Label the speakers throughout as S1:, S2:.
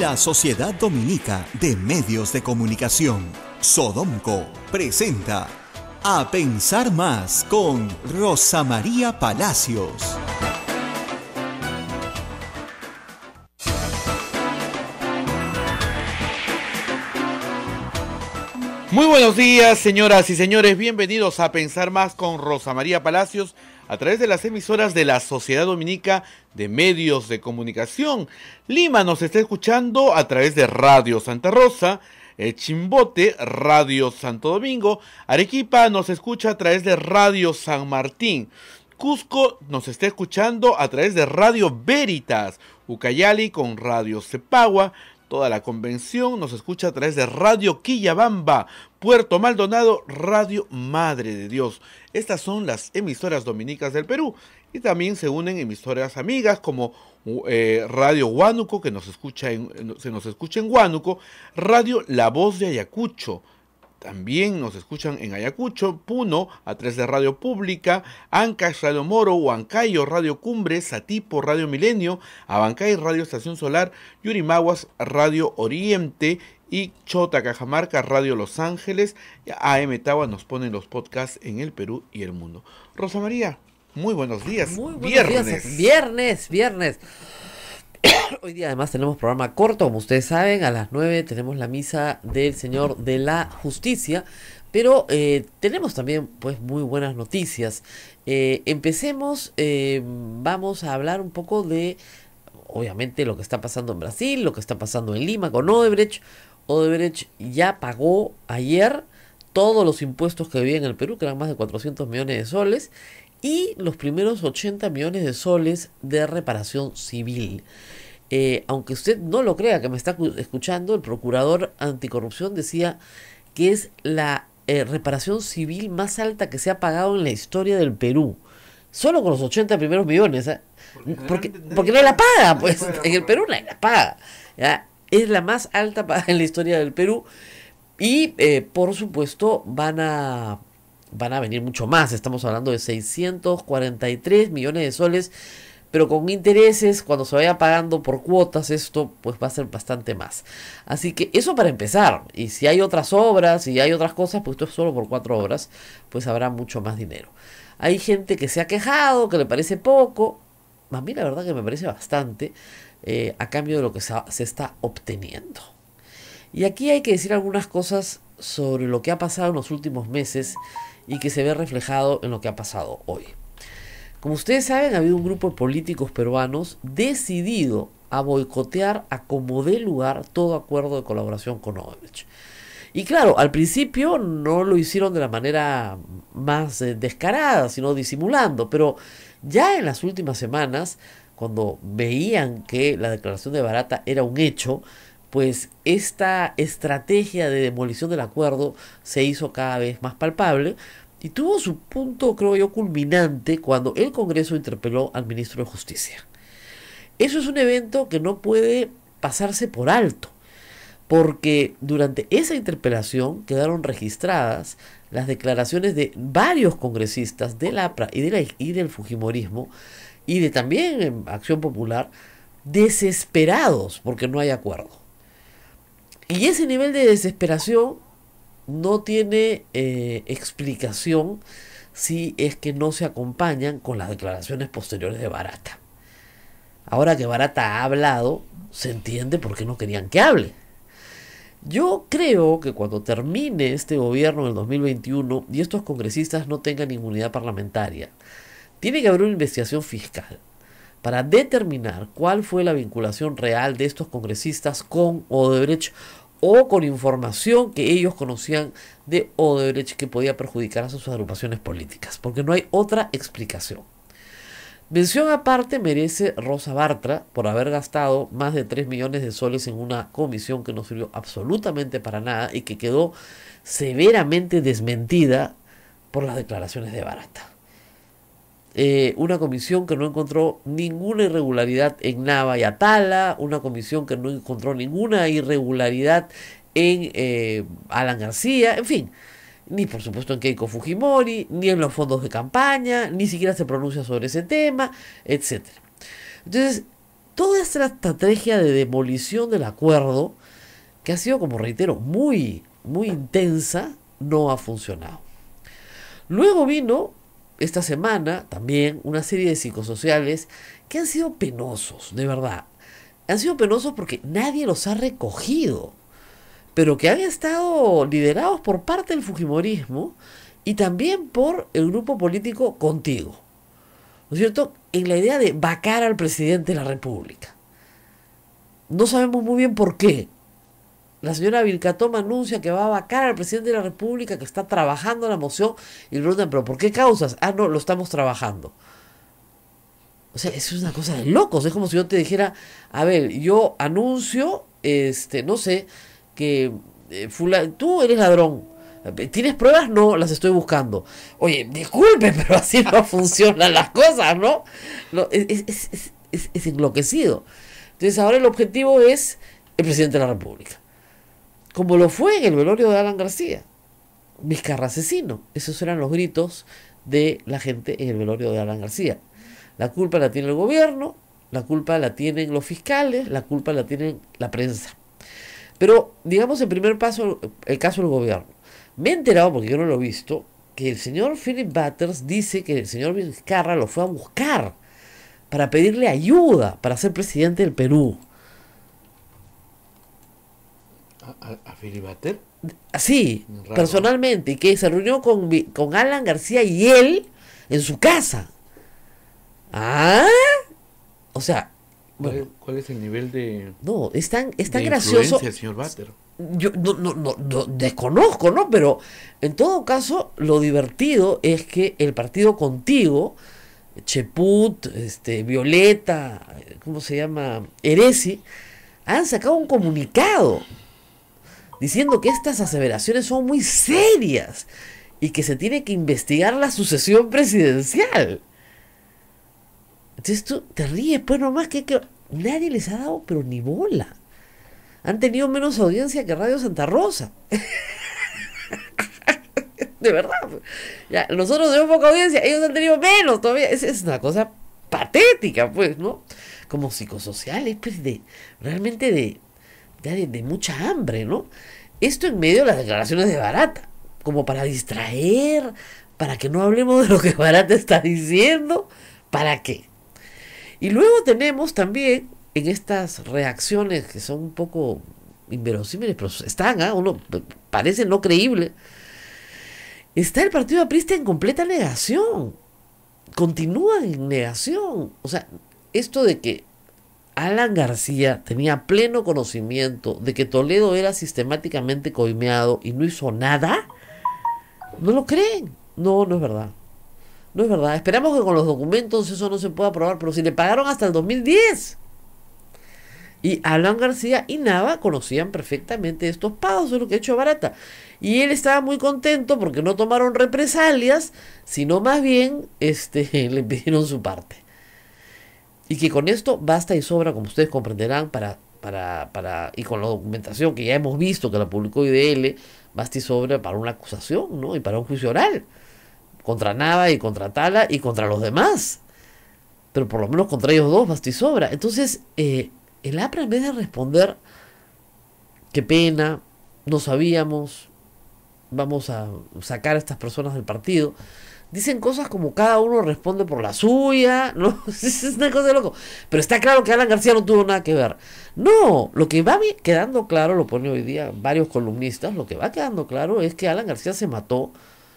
S1: La Sociedad Dominica de Medios de Comunicación, Sodomco, presenta A Pensar Más con Rosa María Palacios. Muy buenos días, señoras y señores. Bienvenidos a Pensar Más con Rosa María Palacios a través de las emisoras de la Sociedad Dominica de Medios de Comunicación. Lima nos está escuchando a través de Radio Santa Rosa. Eh, Chimbote, Radio Santo Domingo. Arequipa nos escucha a través de Radio San Martín. Cusco nos está escuchando a través de Radio Veritas. Ucayali con Radio Cepagua. Toda la convención nos escucha a través de Radio Quillabamba, Puerto Maldonado, Radio Madre de Dios. Estas son las emisoras dominicas del Perú y también se unen emisoras amigas como eh, Radio Huánuco, que nos escucha se nos escucha en Huánuco, Radio La Voz de Ayacucho, también nos escuchan en Ayacucho, Puno, a través de Radio Pública, Ancash Radio Moro, Huancayo Radio Cumbre, Satipo Radio Milenio, Abancay Radio Estación Solar, Yurimaguas Radio Oriente y Chota Cajamarca Radio Los Ángeles. AM Tawa nos ponen los podcasts en el Perú y el mundo.
S2: Rosa María, muy buenos días. Muy viernes. Viernes, viernes. Hoy día además tenemos programa corto, como ustedes saben, a las 9 tenemos la misa del Señor de la Justicia, pero eh, tenemos también pues muy buenas noticias. Eh, empecemos, eh, vamos a hablar un poco de, obviamente, lo que está pasando en Brasil, lo que está pasando en Lima con Odebrecht. Odebrecht ya pagó ayer todos los impuestos que había en el Perú, que eran más de 400 millones de soles, y los primeros 80 millones de soles de reparación civil. Eh, aunque usted no lo crea que me está escuchando, el procurador anticorrupción decía que es la eh, reparación civil más alta que se ha pagado en la historia del Perú. Solo con los 80 primeros millones. ¿eh? Porque, porque, no la paga, pues. En el Perú no la paga. Es la más alta en la historia del Perú. Y, por supuesto, van a van a venir mucho más. Estamos hablando de 643 millones de soles, pero con intereses, cuando se vaya pagando por cuotas, esto pues va a ser bastante más. Así que eso para empezar. Y si hay otras obras, y hay otras cosas, pues esto es solo por cuatro horas, pues habrá mucho más dinero. Hay gente que se ha quejado, que le parece poco. A mí la verdad que me parece bastante eh, a cambio de lo que se está obteniendo. Y aquí hay que decir algunas cosas sobre lo que ha pasado en los últimos meses y que se ve reflejado en lo que ha pasado hoy. Como ustedes saben, ha habido un grupo de políticos peruanos decidido a boicotear a como dé lugar todo acuerdo de colaboración con Odebrecht. Y claro, al principio no lo hicieron de la manera más eh, descarada, sino disimulando, pero ya en las últimas semanas, cuando veían que la declaración de Barata era un hecho, pues esta estrategia de demolición del acuerdo se hizo cada vez más palpable y tuvo su punto, creo yo, culminante cuando el Congreso interpeló al ministro de Justicia. Eso es un evento que no puede pasarse por alto, porque durante esa interpelación quedaron registradas las declaraciones de varios congresistas del APRA y, de y del Fujimorismo y de también Acción Popular desesperados porque no hay acuerdo. Y ese nivel de desesperación no tiene eh, explicación si es que no se acompañan con las declaraciones posteriores de Barata. Ahora que Barata ha hablado, se entiende por qué no querían que hable. Yo creo que cuando termine este gobierno en el 2021 y estos congresistas no tengan inmunidad parlamentaria, tiene que haber una investigación fiscal para determinar cuál fue la vinculación real de estos congresistas con Odebrecht o con información que ellos conocían de Odebrecht que podía perjudicar a sus agrupaciones políticas, porque no hay otra explicación. Mención aparte merece Rosa Bartra por haber gastado más de 3 millones de soles en una comisión que no sirvió absolutamente para nada y que quedó severamente desmentida por las declaraciones de Barata. Eh, una comisión que no encontró ninguna irregularidad en Nava y Atala, una comisión que no encontró ninguna irregularidad en eh, Alan García, en fin, ni por supuesto en Keiko Fujimori, ni en los fondos de campaña, ni siquiera se pronuncia sobre ese tema, etc. Entonces, toda esta estrategia de demolición del acuerdo, que ha sido, como reitero, muy, muy intensa, no ha funcionado. Luego vino esta semana también una serie de psicosociales que han sido penosos, de verdad. Han sido penosos porque nadie los ha recogido, pero que han estado liderados por parte del Fujimorismo y también por el grupo político Contigo. ¿No es cierto? En la idea de vacar al presidente de la República. No sabemos muy bien por qué, la señora Vilcatoma anuncia que va a vacar al presidente de la República, que está trabajando la moción, y le preguntan, ¿pero por qué causas? Ah, no, lo estamos trabajando. O sea, es una cosa de locos. Es como si yo te dijera, a ver, yo anuncio, este, no sé, que eh, tú eres ladrón. ¿Tienes pruebas? No, las estoy buscando. Oye, disculpe, pero así no funcionan las cosas, ¿no? es enloquecido. Entonces ahora el objetivo es el presidente de la República como lo fue en el velorio de Alan García. Vizcarra asesino. Esos eran los gritos de la gente en el velorio de Alan García. La culpa la tiene el gobierno, la culpa la tienen los fiscales, la culpa la tienen la prensa. Pero digamos en primer paso el caso del gobierno. Me he enterado, porque yo no lo he visto, que el señor Philip Butters dice que el señor Vizcarra lo fue a buscar para pedirle ayuda para ser presidente del Perú. ¿A, a, Batter? Sí, personalmente, y que se reunió con, Alan García y él en su casa. ¿Ah? O sea... ¿Cuál, es el nivel de... No, es tan, gracioso... Señor Bater? Yo no, desconozco, ¿no? Pero en todo caso, lo divertido es que el partido contigo, Cheput, este, Violeta, ¿cómo se llama? Eresi, han sacado un comunicado diciendo que estas aseveraciones son muy serias y que se tiene que investigar la sucesión presidencial. Entonces tú te ríes, pues nomás que, nadie les ha dado, pero ni bola. Han tenido menos audiencia que Radio Santa Rosa. de verdad. Pues. Ya, nosotros tenemos poca audiencia, ellos han tenido menos todavía. Es, es una cosa patética, pues, ¿no? Como psicosociales, pues, de realmente de de, mucha hambre, ¿no? Esto en medio de las declaraciones de Barata, como para distraer, para que no hablemos de lo que Barata está diciendo, ¿para qué? Y luego tenemos también en estas reacciones que son un poco inverosímiles, pero están, ¿ah? uno eh, parece no creíble, está el partido aprista en completa negación, continúa en negación, o sea, esto de que Alan García tenía pleno conocimiento de que Toledo era sistemáticamente coimeado y no hizo nada. ¿No lo creen? No, no es verdad. No es verdad. Esperamos que con los documentos eso no se pueda probar, pero si le pagaron hasta el 2010. Y Alan García y Nava conocían perfectamente estos pagos, es lo que ha hecho Barata. Y él estaba muy contento porque no tomaron represalias, sino más bien este, le pidieron su parte. Y que con esto basta y sobra, como ustedes comprenderán, para, para, para, y con la documentación que ya hemos visto que la publicó IDL, basta y sobra para una acusación, ¿no? Y para un juicio oral. Contra nada y contra Tala y contra los demás. Pero por lo menos contra ellos dos basta y sobra. Entonces, eh, el APRA en vez de responder, qué pena, no sabíamos, vamos a sacar a estas personas del partido, dicen cosas como cada uno responde por la suya, ¿no? es una cosa de loco. Pero está claro que Alan García no tuvo nada que ver. No, lo que va quedando claro, lo pone hoy día varios columnistas, lo que va quedando claro es que Alan García se mató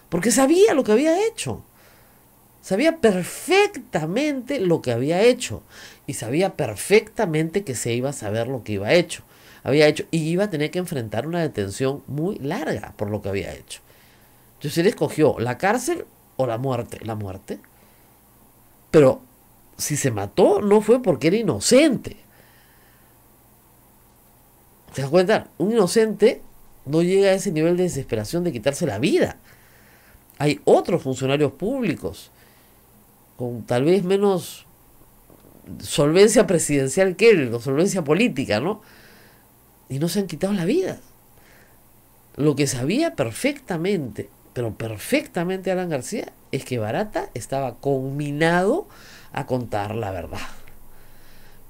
S2: porque sabía lo que había hecho. Sabía perfectamente lo que había hecho y sabía perfectamente que se iba a saber lo que iba hecho. Había hecho y iba a tener que enfrentar una detención muy larga por lo que había hecho. Entonces él escogió la cárcel o la muerte, la muerte. Pero si se mató no fue porque era inocente. ¿Te das cuenta? Un inocente no llega a ese nivel de desesperación de quitarse la vida. Hay otros funcionarios públicos con tal vez menos solvencia presidencial que él, o solvencia política, ¿no? Y no se han quitado la vida. Lo que sabía perfectamente pero perfectamente Alan García, es que Barata estaba conminado a contar la verdad.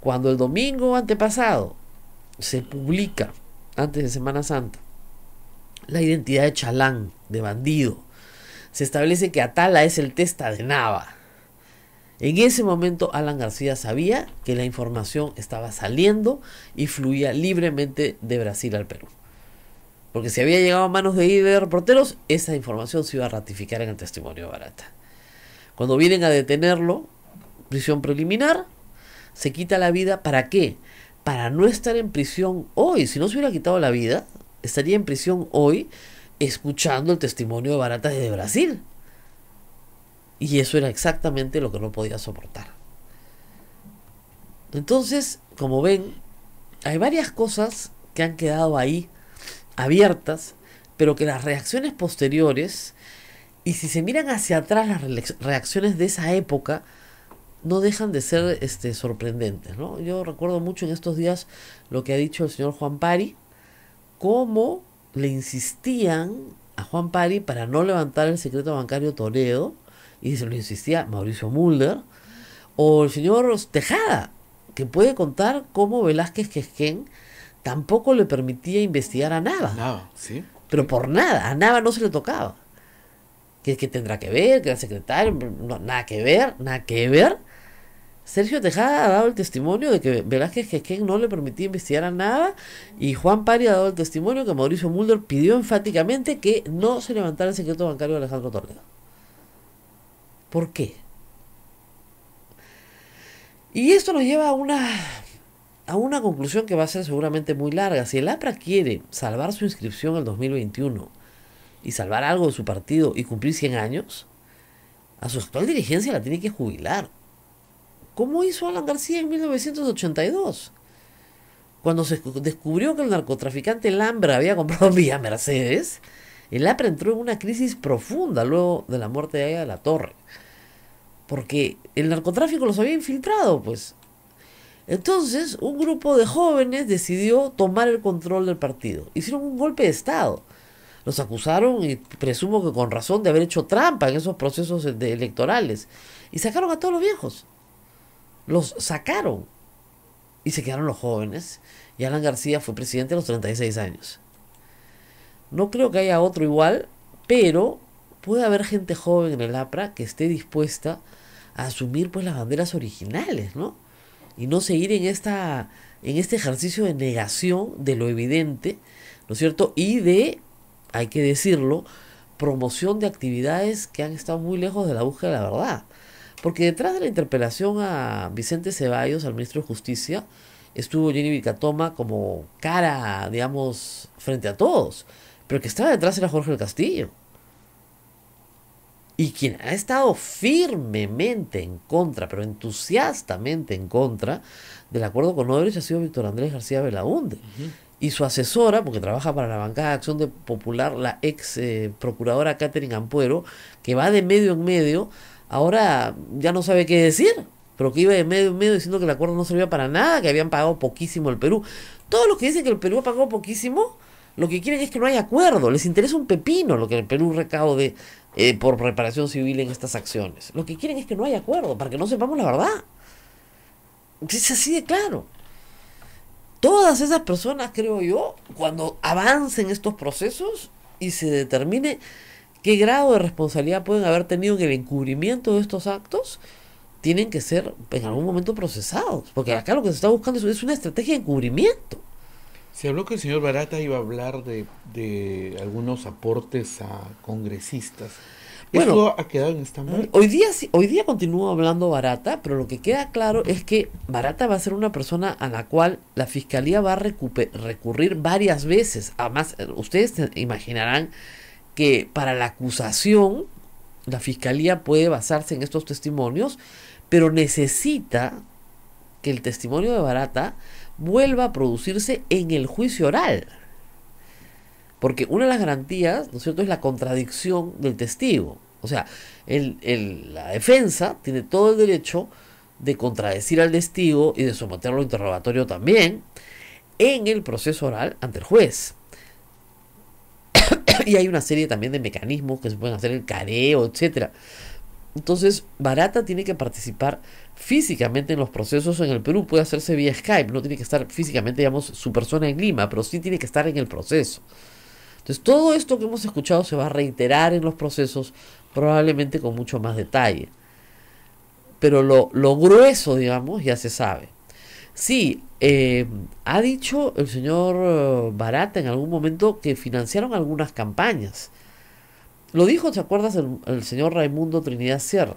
S2: Cuando el domingo antepasado se publica, antes de Semana Santa, la identidad de Chalán, de bandido, se establece que Atala es el testa de Nava. En ese momento Alan García sabía que la información estaba saliendo y fluía libremente de Brasil al Perú. Porque si había llegado a manos de IDE reporteros, esa información se iba a ratificar en el testimonio de Barata. Cuando vienen a detenerlo, prisión preliminar, se quita la vida. ¿Para qué? Para no estar en prisión hoy. Si no se hubiera quitado la vida, estaría en prisión hoy escuchando el testimonio de Barata desde Brasil. Y eso era exactamente lo que no podía soportar. Entonces, como ven, hay varias cosas que han quedado ahí abiertas, pero que las reacciones posteriores, y si se miran hacia atrás las reacciones de esa época, no dejan de ser este, sorprendentes. ¿no? Yo recuerdo mucho en estos días lo que ha dicho el señor Juan Pari, cómo le insistían a Juan Pari para no levantar el secreto bancario Toledo, y se lo insistía Mauricio Mulder, o el señor Tejada, que puede contar cómo Velázquez quien tampoco le permitía investigar a nada. Nada, sí. Pero por nada, a nada no se le tocaba. ¿Qué, tendrá que ver? ¿Qué era secretario? No, nada que ver, nada que ver. Sergio Tejada ha dado el testimonio de que Velázquez Jequén no le permitía investigar a nada y Juan Pari ha dado el testimonio que Mauricio Mulder pidió enfáticamente que no se levantara el secreto bancario de Alejandro Toledo. ¿Por qué? Y esto nos lleva a una a una conclusión que va a ser seguramente muy larga. Si el APRA quiere salvar su inscripción al 2021 y salvar algo de su partido y cumplir 100 años, a su actual dirigencia la tiene que jubilar. ¿Cómo hizo Alan García en 1982? Cuando se descubrió que el narcotraficante Lambra había comprado Villa Mercedes, el APRA entró en una crisis profunda luego de la muerte de Aya de la Torre. Porque el narcotráfico los había infiltrado, pues. Entonces, un grupo de jóvenes decidió tomar el control del partido. Hicieron un golpe de Estado. Los acusaron, y presumo que con razón, de haber hecho trampa en esos procesos electorales. Y sacaron a todos los viejos. Los sacaron. Y se quedaron los jóvenes. Y Alan García fue presidente a los 36 años. No creo que haya otro igual, pero puede haber gente joven en el APRA que esté dispuesta a asumir pues las banderas originales, ¿no? y no seguir en, esta, en este ejercicio de negación de lo evidente, ¿no es cierto? Y de, hay que decirlo, promoción de actividades que han estado muy lejos de la búsqueda de la verdad. Porque detrás de la interpelación a Vicente Ceballos, al ministro de Justicia, estuvo Jenny Vicatoma como cara, digamos, frente a todos. Pero que estaba detrás era Jorge del Castillo. Y quien ha estado firmemente en contra, pero entusiastamente en contra del acuerdo con Odebrecht ha sido Víctor Andrés García Belaúnde. Y su asesora, porque trabaja para la bancada de Acción de Popular, la ex eh, procuradora Catherine Ampuero, que va de medio en medio, ahora ya no sabe qué decir, pero que iba de medio en medio diciendo que el acuerdo no servía para nada, que habían pagado poquísimo el Perú. Todos los que dicen que el Perú ha pagado poquísimo, lo que quieren es que no haya acuerdo, les interesa un pepino lo que el Perú recaude eh, por reparación civil en estas acciones. Lo que quieren es que no haya acuerdo, para que no sepamos la verdad. Es así de claro. Todas esas personas, creo yo, cuando avancen estos procesos y se determine qué grado de responsabilidad pueden haber tenido en el encubrimiento de estos actos, tienen que ser en algún momento procesados. Porque acá lo que se está buscando es una estrategia de encubrimiento.
S1: Se habló que el señor Barata iba a hablar de, de algunos
S2: aportes a congresistas. ¿Eso ha quedado en esta Hoy día, hoy día continúa hablando Barata, pero lo que queda claro es que Barata va a ser una persona a la cual la fiscalía va a recurrir varias veces. Además, eh, ustedes imaginarán que para la acusación, la fiscalía puede basarse en estos testimonios, pero necesita que el testimonio de Barata vuelva a producirse en el juicio oral. Porque una de las garantías, ¿no es cierto?, es la contradicción del testigo. O sea, la defensa tiene todo el derecho de contradecir al testigo y de someterlo a interrogatorio también en el proceso oral ante el juez. y hay una serie también de mecanismos que se pueden hacer, el careo, etcétera, entonces, Barata tiene que participar físicamente en los procesos en el Perú. Puede hacerse vía Skype, no tiene que estar físicamente, digamos, su persona en Lima, pero sí tiene que estar en el proceso. Entonces, todo esto que hemos escuchado se va a reiterar en los procesos, probablemente con mucho más detalle. Pero lo, grueso, digamos, ya se sabe. Sí, eh, ha dicho el señor eh, Barata en algún momento que financiaron algunas campañas lo dijo, ¿te acuerdas? El, señor Raimundo Trinidad Sierra,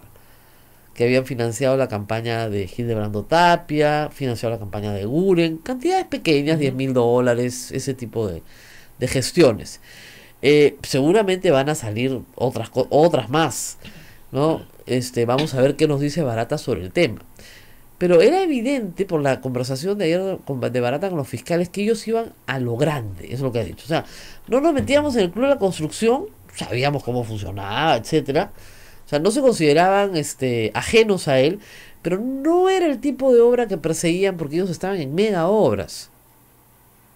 S2: que habían financiado la campaña de Gildebrando Tapia, Financiado la campaña de Guren, cantidades pequeñas, 10 mil dólares, ese tipo de, gestiones. Eh, seguramente van a salir otras, otras más, ¿no? Este, vamos a ver qué nos dice Barata sobre el tema. Pero era evidente por la conversación de ayer de Barata con los fiscales que ellos iban a lo grande, eso es lo que ha dicho. O sea, no nos metíamos en el club de la construcción, sabíamos cómo funcionaba, etcétera. O sea, no se consideraban este, ajenos a él, pero no era el tipo de obra que perseguían porque ellos estaban en mega obras.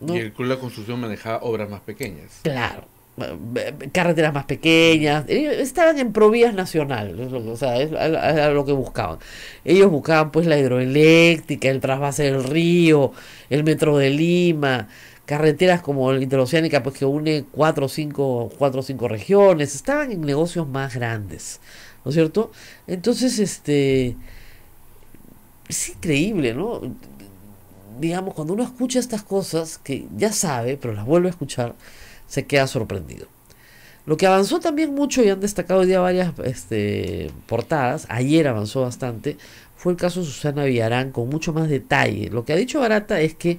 S1: Y el Club de la Construcción manejaba obras más pequeñas. Claro,
S2: eh, carreteras más pequeñas. Eh, estaban en provías nacional, o sea, es lo que buscaban. Ellos buscaban pues la hidroeléctrica, el trasvase del río, el metro de Lima, carreteras como la interoceánica, pues que une cuatro o cinco, o regiones, estaban en negocios más grandes, ¿no es cierto? Entonces, este, es increíble, ¿no? Digamos, cuando uno escucha estas cosas, que ya sabe, pero las vuelve a escuchar, se queda sorprendido. Lo que avanzó también mucho, y han destacado ya varias este, portadas, ayer avanzó bastante, fue el caso de Susana Villarán con mucho más detalle. Lo que ha dicho Barata es que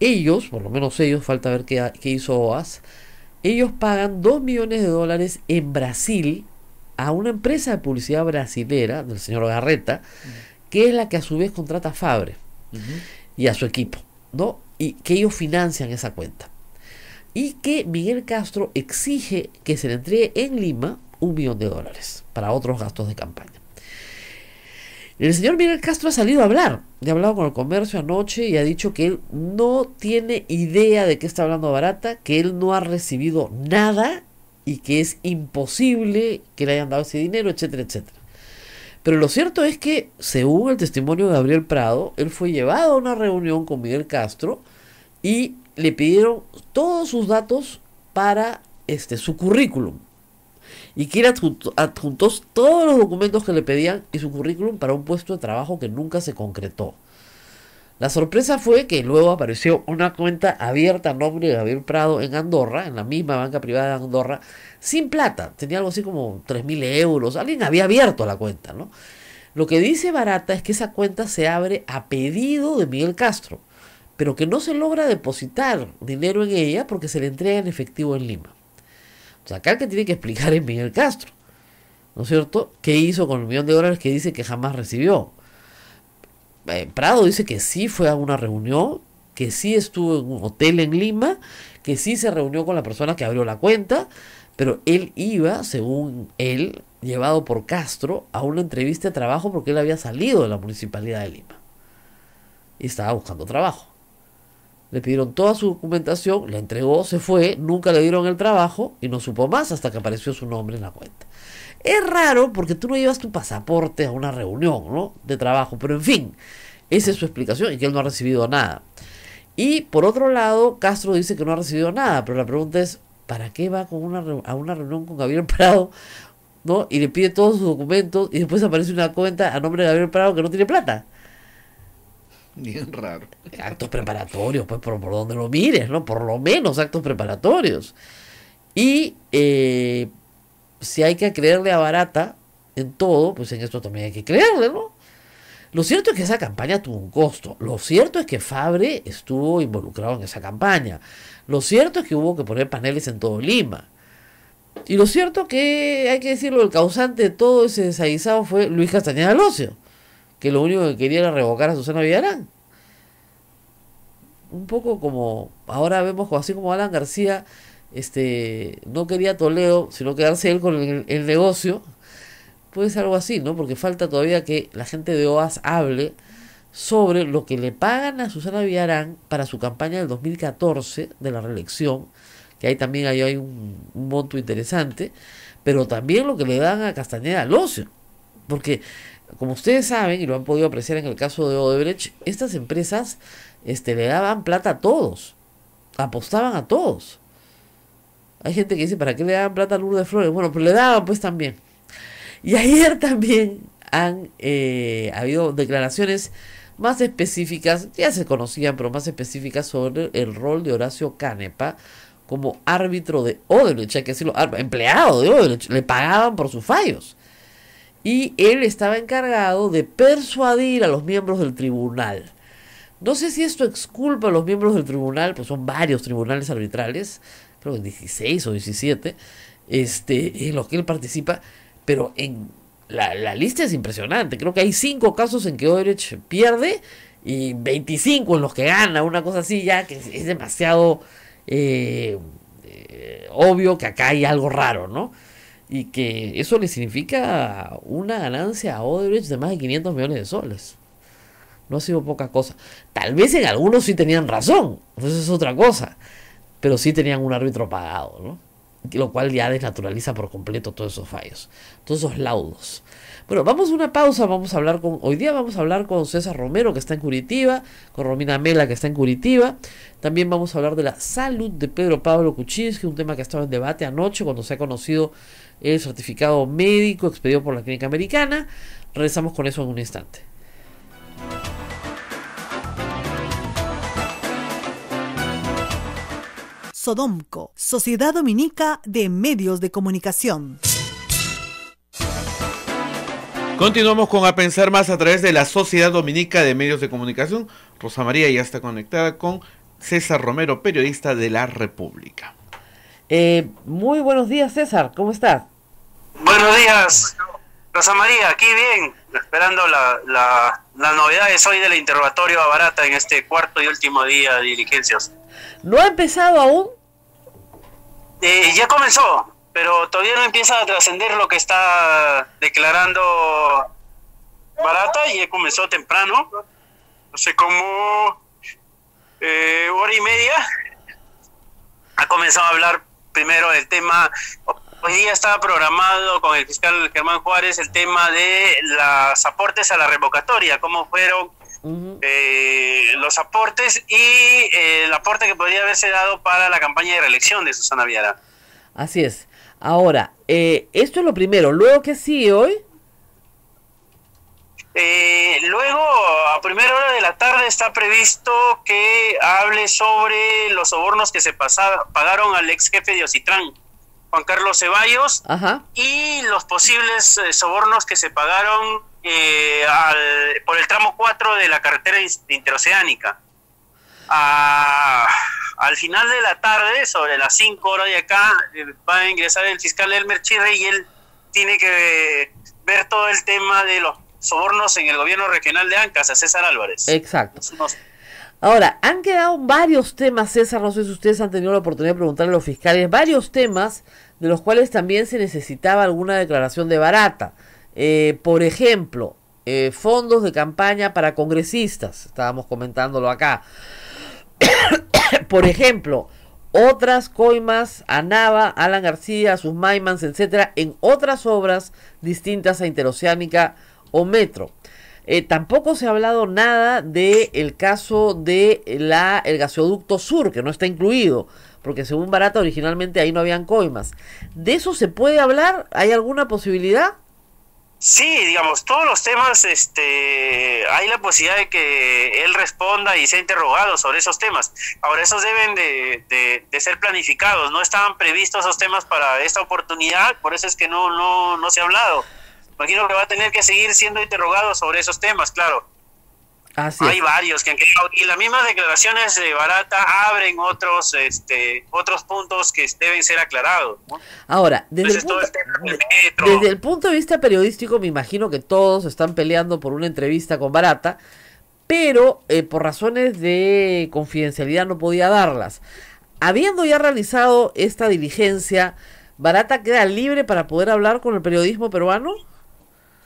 S2: ellos, por lo menos ellos, falta ver qué, hizo OAS, ellos pagan 2 millones de dólares en Brasil a una empresa de publicidad brasilera, del señor Garreta, mm. que es la que a su vez contrata a Fabre y a su equipo, ¿no? Y que ellos financian esa cuenta. Y que Miguel Castro exige que se le entregue en Lima un millón de dólares para otros gastos de campaña. El señor Miguel Castro ha salido a hablar, ha hablado con el comercio anoche y ha dicho que él no tiene idea de qué está hablando Barata, que él no ha recibido nada y que es imposible que le hayan dado ese dinero, etcétera, etcétera. Pero lo cierto es que, según el testimonio de Gabriel Prado, él fue llevado a una reunión con Miguel Castro y le pidieron todos sus datos para este, su currículum y que adjuntó todos los documentos que le pedían y su currículum para un puesto de trabajo que nunca se concretó. La sorpresa fue que luego apareció una cuenta abierta a nombre de Gabriel Prado en Andorra, en la misma banca privada de Andorra, sin plata. Tenía algo así como 3.000 euros. Alguien había abierto la cuenta, ¿no? Lo que dice Barata es que esa cuenta se abre a pedido de Miguel Castro, pero que no se logra depositar dinero en ella porque se le entrega en efectivo en Lima sea, acá el que tiene que explicar es Miguel Castro, ¿no es cierto? ¿Qué hizo con el millón de dólares que dice que jamás recibió? Eh, Prado dice que sí fue a una reunión, que sí estuvo en un hotel en Lima, que sí se reunió con la persona que abrió la cuenta, pero él iba, según él, llevado por Castro a una entrevista de trabajo porque él había salido de la municipalidad de Lima y estaba buscando trabajo le pidieron toda su documentación, la entregó, se fue, nunca le dieron el trabajo y no supo más hasta que apareció su nombre en la cuenta. Es raro porque tú no llevas tu pasaporte a una reunión de trabajo, pero en fin, esa es su explicación y que él no ha recibido nada. Y por otro lado, Castro dice que no ha recibido nada, pero la pregunta es, ¿para qué va con una, a una reunión con Gabriel Prado? ¿no? Y le pide todos sus documentos y después aparece una cuenta a nombre de Gabriel Prado que no tiene plata. Bien raro. Actos preparatorios, pues por, donde lo mires, ¿no? Por lo menos actos preparatorios. Y eh, si hay que creerle a Barata en todo, pues en esto también hay que creerle, ¿no? Lo cierto es que esa campaña tuvo un costo. Lo cierto es que Fabre estuvo involucrado en esa campaña. Lo cierto es que hubo que poner paneles en todo Lima. Y lo cierto que, hay que decirlo, el causante de todo ese desaguisado fue Luis Castañeda Locio que lo único que quería era revocar a Susana Villarán. Un poco como ahora vemos, así como Alan García este, no quería Toledo, sino quedarse él con el, negocio, puede ser algo así, ¿no? Porque falta todavía que la gente de OAS hable sobre lo que le pagan a Susana Villarán para su campaña del 2014 de la reelección, que ahí también hay un, monto interesante, pero también lo que le dan a Castañeda ocio. porque como ustedes saben y lo han podido apreciar en el caso de Odebrecht, estas empresas este, le daban plata a todos, apostaban a todos. Hay gente que dice, ¿para qué le daban plata a Lourdes Flores? Bueno, pues le daban pues también. Y ayer también han eh, habido declaraciones más específicas, ya se conocían, pero más específicas sobre el rol de Horacio Canepa como árbitro de Odebrecht, hay que decirlo, empleado de Odebrecht, le pagaban por sus fallos y él estaba encargado de persuadir a los miembros del tribunal. No sé si esto exculpa a los miembros del tribunal, pues son varios tribunales arbitrales, creo que 16 o 17, este, en los que él participa, pero en la, lista es impresionante. Creo que hay 5 casos en que Oderich pierde y 25 en los que gana, una cosa así ya, que es demasiado eh, eh, obvio que acá hay algo raro, ¿no? y que eso le significa una ganancia a Odebrecht de más de 500 millones de soles. No ha sido poca cosa. Tal vez en algunos sí tenían razón, eso es otra cosa, pero sí tenían un árbitro pagado, ¿no? Lo cual ya desnaturaliza por completo todos esos fallos, todos esos laudos. Bueno, vamos a una pausa, vamos a hablar con, hoy día vamos a hablar con César Romero que está en Curitiba, con Romina Mela que está en Curitiba, también vamos a hablar de la salud de Pedro Pablo Kuczynski, un tema que estaba en debate anoche cuando se ha conocido el certificado médico expedido por la clínica americana. Regresamos con eso en un instante. Sodomco, Sociedad Dominica de Medios de Comunicación.
S1: Continuamos con A Pensar Más a través de la Sociedad Dominica de Medios de Comunicación. Rosa María ya está conectada con César Romero, periodista de La República. Eh, muy buenos días,
S2: César, ¿cómo estás?
S3: Buenos días, Rosa María, aquí bien, esperando la, la, las novedades hoy del interrogatorio a Barata en este cuarto y último día de diligencias.
S2: ¿No ha empezado aún?
S3: Eh, ya comenzó, pero todavía no empieza a trascender lo que está declarando Barata y ya comenzó temprano, hace como eh, hora y media. Ha comenzado a hablar primero el tema, hoy día estaba programado con el fiscal Germán Juárez el tema de los aportes a la revocatoria, cómo fueron eh, los aportes y eh, el aporte que podría haberse dado para la campaña de reelección de Susana Viara.
S2: Así es. Ahora, eh, esto es lo primero. Luego, que sigue hoy?
S3: Eh, luego, a primera hora de la tarde, está previsto que hable sobre los sobornos que se pagaron al ex jefe de Ocitrán, Juan Carlos Ceballos, y los posibles eh, sobornos que se pagaron eh, por el tramo 4 de la carretera interoceánica. al final de la tarde, sobre las 5 horas de acá, eh, va a ingresar el fiscal Elmer Chirre y él tiene que ver todo el tema de los sobornos en el gobierno regional de Ancas a César Álvarez. Exacto.
S2: Ahora, han quedado varios temas, César, no sé si ustedes han tenido la oportunidad de preguntarle a los fiscales, varios temas de los cuales también se necesitaba alguna declaración de barata. Eh, por ejemplo, eh, fondos de campaña para congresistas, estábamos comentándolo acá. por ejemplo, otras coimas a Nava, Alan García, a sus Maimans, etcétera, en otras obras distintas a Interoceánica o metro. Eh, tampoco se ha hablado nada del el caso de la, el gasoducto sur, que no está incluido, porque según Barata originalmente ahí no habían coimas. ¿De eso se puede hablar? ¿Hay alguna posibilidad? Sí, digamos, todos los temas,
S3: este, hay la posibilidad de que él responda y sea interrogado sobre esos temas. Ahora, esos deben de, de ser planificados, no estaban previstos esos temas para esta oportunidad, por eso es que no, no, no se ha hablado imagino que va a tener que seguir siendo interrogado sobre esos temas, claro. Hay varios que han quedado y las mismas declaraciones de Barata abren otros este otros puntos que deben ser aclarados.
S2: Ahora, desde, el punto, de, vista periodístico, me imagino que todos están peleando por una entrevista con Barata, pero eh, por razones de confidencialidad no podía darlas. Habiendo ya realizado esta diligencia, Barata queda libre para poder hablar con el periodismo peruano.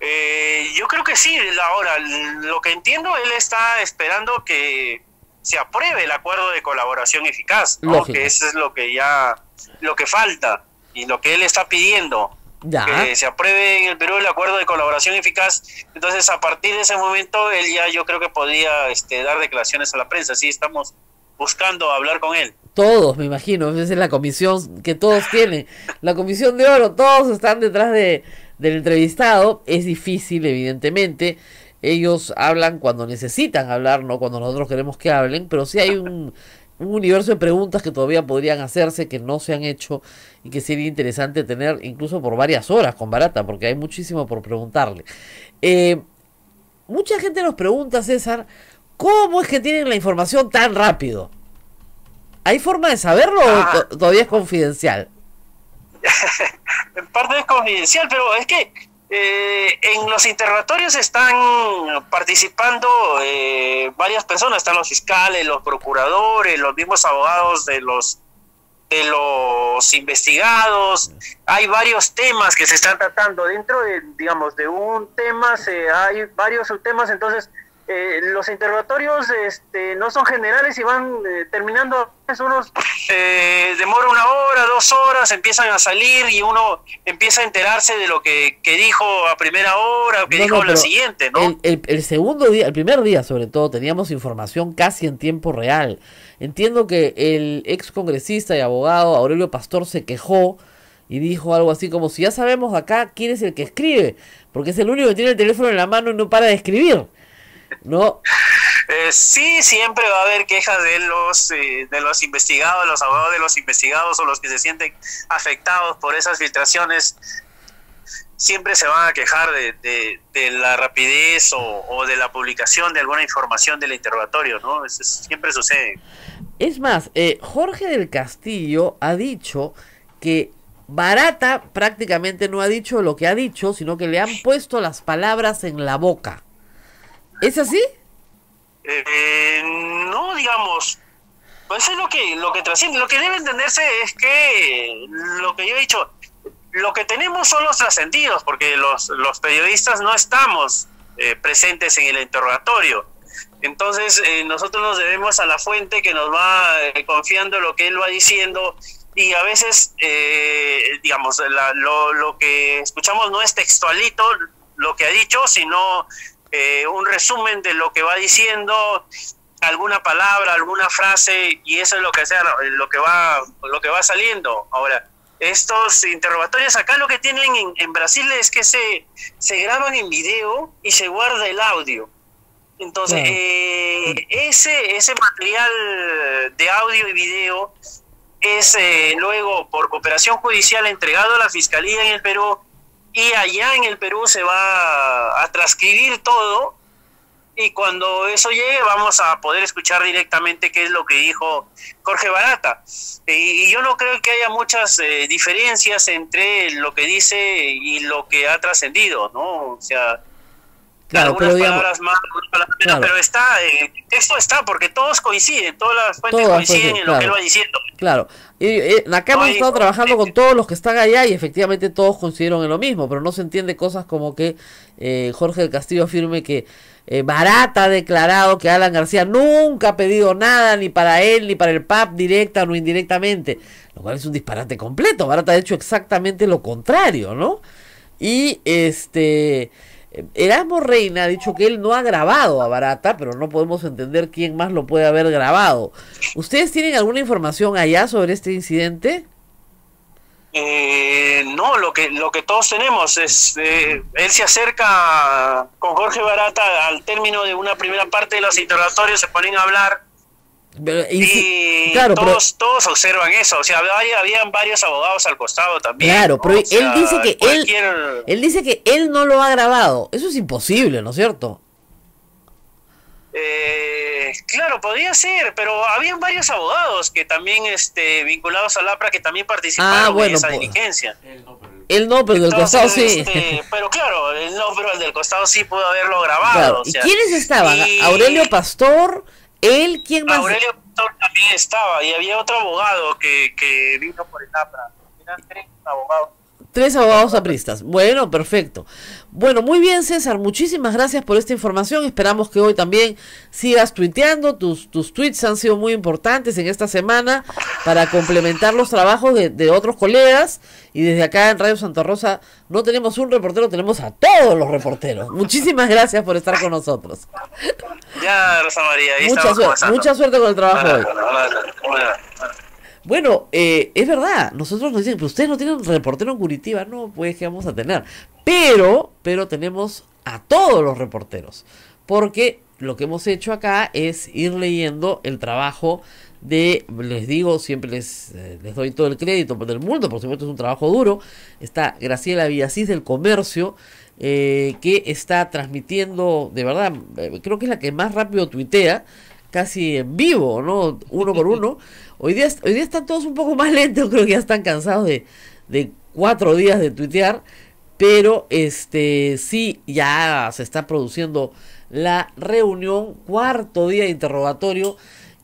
S2: Eh, yo creo que sí,
S3: ahora lo que entiendo, él está esperando que se apruebe el acuerdo de colaboración eficaz, ¿no? que eso es lo que ya, lo que falta y lo que él está pidiendo. Ya. que se apruebe en el Perú el acuerdo de colaboración eficaz. Entonces, a partir de ese momento, él ya yo creo que podía este, dar declaraciones a la prensa. Sí, estamos buscando hablar con él.
S2: Todos, me imagino, esa es la comisión que todos tienen. La comisión de oro, todos están detrás de, del entrevistado es difícil, evidentemente. Ellos hablan cuando necesitan hablar, no cuando nosotros queremos que hablen, pero sí hay un, universo de preguntas que todavía podrían hacerse, que no se han hecho y que sería interesante tener incluso por varias horas con Barata, porque hay muchísimo por preguntarle. Eh, mucha gente nos pregunta, César, ¿cómo es que tienen la información tan rápido? ¿Hay forma de saberlo o ah. todavía es confidencial?
S3: en parte es confidencial, pero es que eh, en los interrogatorios están participando eh, varias personas, están los fiscales, los procuradores, los mismos abogados de los de los investigados. Hay varios temas que se están tratando dentro de, digamos, de un tema, se, hay varios temas, entonces eh, los interrogatorios este, no son generales y van eh, terminando unos eh, demora una hora, dos horas, empiezan a salir y uno empieza a enterarse de lo que, dijo a primera hora o que dijo lo siguiente, ¿no?
S2: El, el, segundo día, el primer día sobre todo, teníamos información casi en tiempo real. Entiendo que el ex congresista y abogado Aurelio Pastor se quejó y dijo algo así como si ya sabemos acá quién es el que escribe, porque es el único que tiene el teléfono en la mano y no para de escribir. No.
S3: Eh, sí, siempre va a haber quejas de los eh, de los investigados, los abogados de los investigados o los que se sienten afectados por esas filtraciones. Siempre se van a quejar de, la rapidez o, de la publicación de alguna información del interrogatorio, ¿no? Eso siempre sucede.
S2: Es más, eh, Jorge del Castillo ha dicho que Barata prácticamente no ha dicho lo que ha dicho, sino que le han puesto las palabras en la boca. ¿Es así?
S3: Eh, no, digamos. Pues es lo que, lo que Lo que debe entenderse es que lo que yo he dicho, lo que tenemos son los trascendidos, porque los, periodistas no estamos eh, presentes en el interrogatorio. Entonces, eh, nosotros nos debemos a la fuente que nos va confiando lo que él va diciendo y a veces, digamos, lo, lo que escuchamos no es textualito lo que ha dicho, sino eh, un resumen de lo que va diciendo, alguna palabra, alguna frase, y eso es lo que sea, eh, lo que va, lo que va saliendo. Ahora, estos interrogatorios acá lo que tienen en, Brasil es que se, se graban en video y se guarda el audio. Entonces, eh, ese, ese material de audio y video es luego, por cooperación judicial, entregado a la Fiscalía en el Perú y allá en el Perú se va a transcribir todo y cuando eso llegue vamos a poder escuchar directamente qué es lo que dijo Jorge Barata. Y, yo no creo que haya muchas eh, diferencias entre lo que dice y lo que ha trascendido, ¿no? O sea,
S2: claro, pero palabras
S3: más, pero está, eh, esto está, porque todos coinciden, todas las fuentes coinciden en lo que él va diciendo.
S2: Claro, y, eh, acá ha estado trabajando con todos los que están allá y efectivamente todos coincidieron en lo mismo, pero no se entiende cosas como que eh, Jorge del Castillo afirme que Barata ha declarado que Alan García nunca ha pedido nada ni para él ni para el PAP directa o indirectamente, lo cual es un disparate completo. Barata ha hecho exactamente lo contrario, ¿no? Y este... Erasmo Reina ha dicho que él no ha grabado a Barata, pero no podemos entender quién más lo puede haber grabado. ¿Ustedes tienen alguna información allá sobre este incidente?
S3: Eh, no, lo que, lo que todos tenemos es, eh, él se acerca con Jorge Barata al término de una primera parte de los interrogatorios, se ponen a hablar
S2: y, claro, todos,
S3: observan eso. O sea, habían varios abogados al costado también. Claro, pero él dice que él,
S2: él dice que él no lo ha grabado. Eso es imposible, ¿no es cierto? Eh,
S3: claro, podría ser, pero habían varios abogados que también este, vinculados a LAPRA que también participaron en esa pues, diligencia.
S2: Él no, pero el, del costado sí. Este, pero
S3: claro, él no, pero el del costado sí pudo haberlo grabado. ¿Y quiénes estaban? Aurelio
S2: Pastor, él, ¿quién más? Aurelio
S3: también estaba y había otro abogado que, que vino por el APRA. Eran tres abogados.
S2: Tres abogados apristas. Bueno, perfecto. Bueno, muy bien César, muchísimas gracias por esta información. Esperamos que hoy también sigas tuiteando. Tus, tus tweets han sido muy importantes en esta semana para complementar los trabajos de, otros colegas. Y desde acá en Radio Santa Rosa no tenemos un reportero, tenemos a todos los reporteros. Muchísimas gracias por estar con nosotros.
S3: Ya, Rosa María. Ahí mucha, suerte, mucha suerte con el trabajo hoy.
S2: bueno, eh, es verdad, nosotros nos dicen, pero ustedes no tienen reportero en Curitiba, no, pues que vamos a tener. Pero, pero tenemos a todos los reporteros. Porque lo que hemos hecho acá es ir leyendo el trabajo de, les digo, siempre les, eh, doy todo el crédito del mundo, por supuesto es un trabajo duro. Está Graciela Villasís del Comercio, eh, que está transmitiendo, de verdad, eh, creo que es la que más rápido tuitea, casi en vivo, ¿no? Uno por uno. Hoy día, hoy día están todos un poco más lentos, creo que ya están cansados de, de cuatro días de tuitear. Pero este sí, ya se está produciendo la reunión, cuarto día de interrogatorio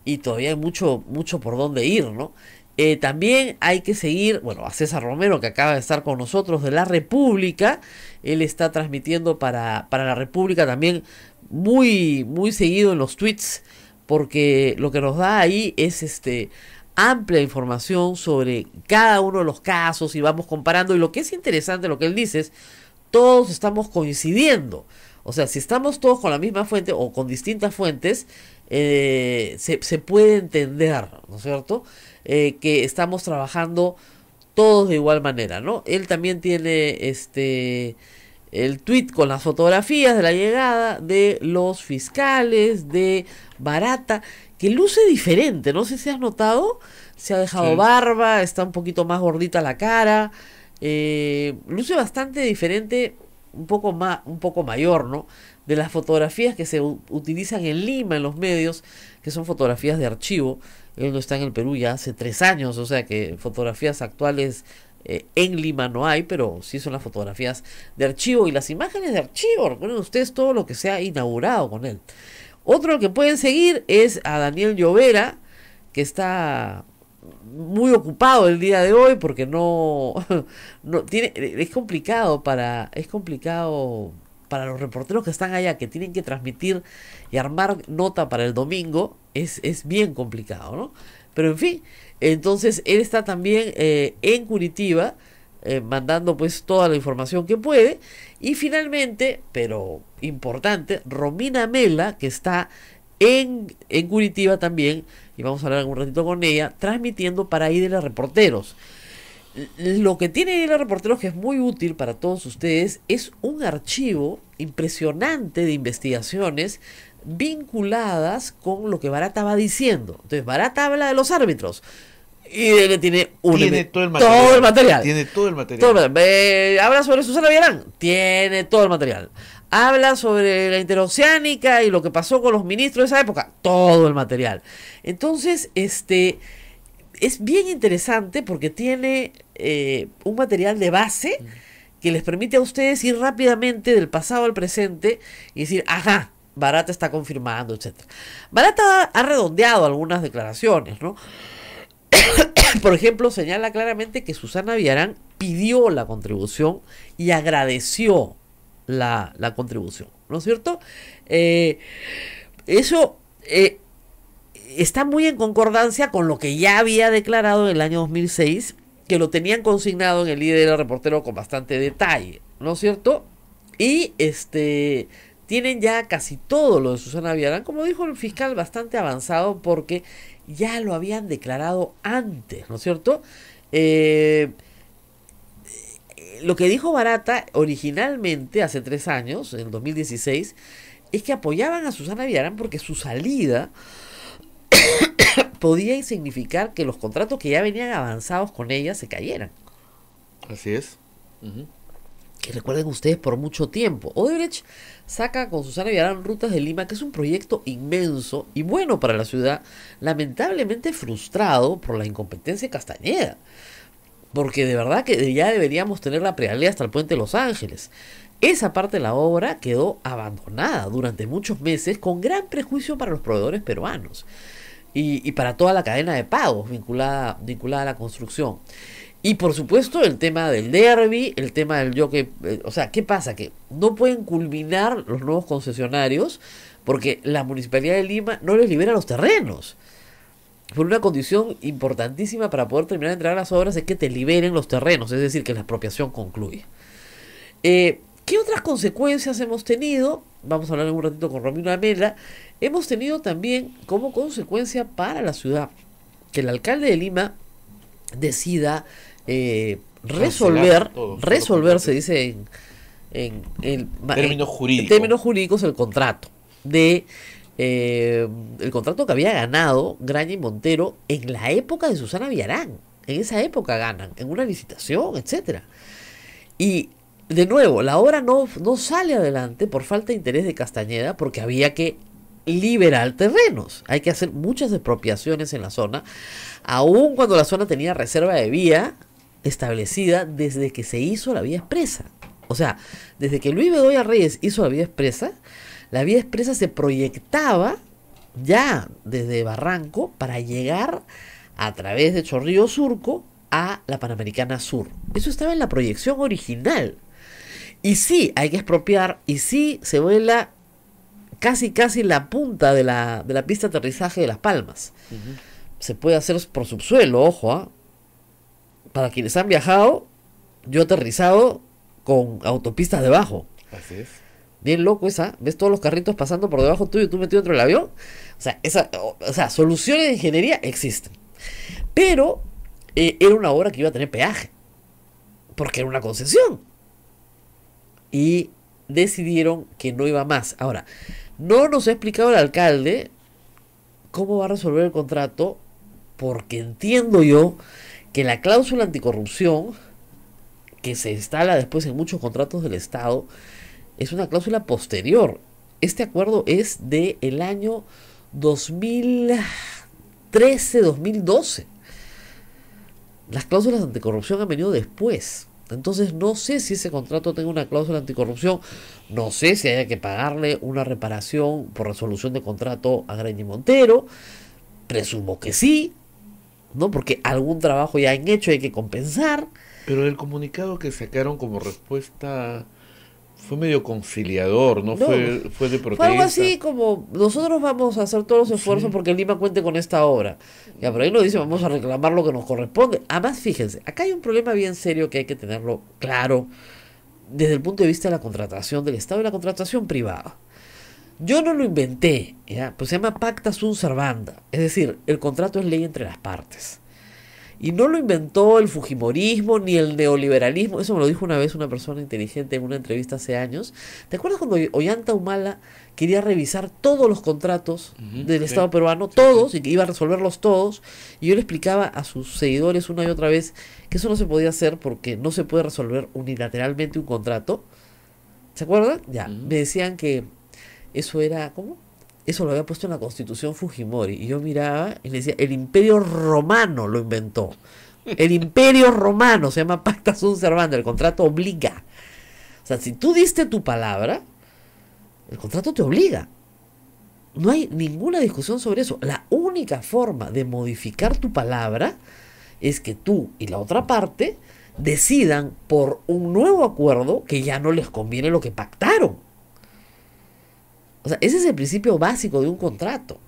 S2: y todavía hay mucho, mucho por dónde ir, ¿no? Eh, también hay que seguir, bueno, a César Romero que acaba de estar con nosotros de La República, él está transmitiendo para, para La República también muy, muy seguido en los tweets, porque lo que nos da ahí es este amplia información sobre cada uno de los casos y vamos comparando. Y lo que es interesante, lo que él dice es, todos estamos coincidiendo. O sea, si estamos todos con la misma fuente o con distintas fuentes, eh, se, puede entender, ¿no es cierto? Eh, que estamos trabajando todos de igual manera, ¿no? Él también tiene este el tuit con las fotografías de la llegada de los fiscales de Barata, que luce diferente, no sé si has notado, se ha dejado barba, está un poquito más gordita la cara, eh, luce bastante diferente, un poco, más, un poco mayor, ¿no? De las fotografías que se utilizan en Lima, en los medios, que son fotografías de archivo, él eh, no está en el Perú ya hace tres años, o sea que fotografías actuales eh, en Lima no hay, pero sí son las fotografías de archivo y las imágenes de archivo. Recuerden ustedes todo lo que se ha inaugurado con él. Otro que pueden seguir es a Daniel Llovera, que está muy ocupado el día de hoy porque no, no tiene es complicado para es complicado para los reporteros que están allá que tienen que transmitir y armar nota para el domingo es, es bien complicado, ¿no? Pero en fin, entonces él está también eh, en Curitiba, eh, mandando pues toda la información que puede. Y finalmente, pero importante, Romina Mela, que está en, en Curitiba también, y vamos a hablar un ratito con ella, transmitiendo para los Reporteros. Lo que tiene IDL Reporteros, que es muy útil para todos ustedes, es un archivo impresionante de investigaciones vinculadas con lo que Barata va diciendo. Entonces, Barata habla de los árbitros, y él tiene un Tiene todo el material. Tiene todo el material. habla sobre Susana Villarán. Tiene todo el material. Habla sobre la interoceánica y lo que pasó con los ministros de esa época. Todo el material. Entonces, este. Es bien interesante porque tiene eh, un material de base que les permite a ustedes ir rápidamente del pasado al presente y decir, ajá, Barata está confirmando, etcétera Barata ha redondeado algunas declaraciones, ¿no? por ejemplo, señala claramente que Susana Villarán pidió la contribución y agradeció la, la contribución, ¿no es cierto? Eh, eso eh, está muy en concordancia con lo que ya había declarado en el año 2006, que lo tenían consignado en el líder del reportero con bastante detalle, ¿no es cierto? Y este tienen ya casi todo lo de Susana Villarán, como dijo el fiscal, bastante avanzado porque ya lo habían declarado antes, ¿no es cierto? Eh, lo que dijo Barata originalmente, hace tres años, en 2016, es que apoyaban a Susana Villarán porque su salida podía significar que los contratos que ya venían avanzados con ella se cayeran. Así es que recuerden ustedes por mucho tiempo. Odebrecht saca con Susana Villarán Rutas de Lima, que es un proyecto inmenso y bueno para la ciudad, lamentablemente frustrado por la incompetencia Castañeda. Porque de verdad que ya deberíamos tener la prealía hasta el puente de Los Ángeles. Esa parte de la obra quedó abandonada durante muchos meses con gran prejuicio para los proveedores peruanos y, para toda la cadena de pagos vinculada, vinculada a la construcción. Y por supuesto el tema del derby, el tema del yo que... Eh, o sea, ¿qué pasa? Que no pueden culminar los nuevos concesionarios porque la Municipalidad de Lima no les libera los terrenos. Por una condición importantísima para poder terminar de entregar las obras es que te liberen los terrenos, es decir, que la expropiación concluye. Eh, ¿Qué otras consecuencias hemos tenido? Vamos a hablar en un ratito con Romina Amela. Hemos tenido también como consecuencia para la ciudad que el alcalde de Lima decida eh, resolver, se dice en, términos, jurídicos el contrato de eh, el contrato que había ganado Graña y Montero en la época de Susana Villarán. En esa época ganan, en una licitación, etcétera. Y de nuevo, la obra no, no sale adelante por falta de interés de Castañeda, porque había que liberar terrenos. Hay que hacer muchas expropiaciones en la zona. Aun cuando la zona tenía reserva de vía, establecida desde que se hizo la vía expresa. O sea, desde que Luis Bedoya Reyes hizo la vía expresa, la vía expresa se proyectaba ya desde Barranco para llegar a través de Chorrillo Surco a la Panamericana Sur. Eso estaba en la proyección original. Y sí, hay que expropiar, y sí, se vuela casi, casi la punta de la, pista de aterrizaje de Las Palmas. Se puede hacer por subsuelo, ojo, ¿ah? para quienes han viajado, yo aterrizado con autopistas debajo. Así es. Bien loco esa. ¿Ves todos los carritos pasando por debajo tuyo y tú metido dentro del avión? O sea, esa, o, sea soluciones de ingeniería existen. Pero eh, era una obra que iba a tener peaje. Porque era una concesión. Y decidieron que no iba más. Ahora, no nos ha explicado el alcalde cómo va a resolver el contrato. Porque entiendo yo que la cláusula anticorrupción que se instala después en muchos contratos del Estado es una cláusula posterior. Este acuerdo es del el año 2013-2012. Las cláusulas anticorrupción han venido después. Entonces no sé si ese contrato tenga una cláusula anticorrupción, no sé si haya que pagarle una reparación por resolución de contrato a Greñi Montero, presumo que sí, ¿no? Porque algún trabajo ya han hecho y hay que compensar. Pero el comunicado que
S1: sacaron como respuesta fue medio conciliador, ¿no? fue, de protesta. algo así
S2: como, nosotros vamos a hacer todos los esfuerzos porque porque Lima cuente con esta obra. Y pero ahí nos dice, vamos a reclamar lo que nos corresponde. Además, fíjense, acá hay un problema bien serio que hay que tenerlo claro desde el punto de vista de la contratación del Estado y la contratación privada. Yo no lo inventé, ¿ya? pues se llama pacta sunt servanda, es decir, el contrato es ley entre las partes. Y no lo inventó el Fujimorismo ni el neoliberalismo. Eso me lo dijo una vez una persona inteligente en una entrevista hace años. ¿Te acuerdas cuando Ollanta Humala quería revisar todos los contratos del Estado peruano, todos, y que iba a resolverlos todos? Y yo le explicaba a sus seguidores una y otra vez que eso no se podía hacer porque no se puede resolver unilateralmente un contrato. ¿Se acuerdan? Ya, me decían que eso era, ¿cómo? Eso lo había puesto en la constitución Fujimori. Y yo miraba y le decía, el imperio romano lo inventó. El imperio romano se llama pacta sunt servanda, el contrato obliga. O sea, si tú diste tu palabra, el contrato te obliga. No hay ninguna discusión sobre eso. La única forma de modificar tu palabra es que tú y la otra parte decidan por un nuevo acuerdo que ya no les conviene lo que pactaron. O sea, ese es el principio básico de un contrato.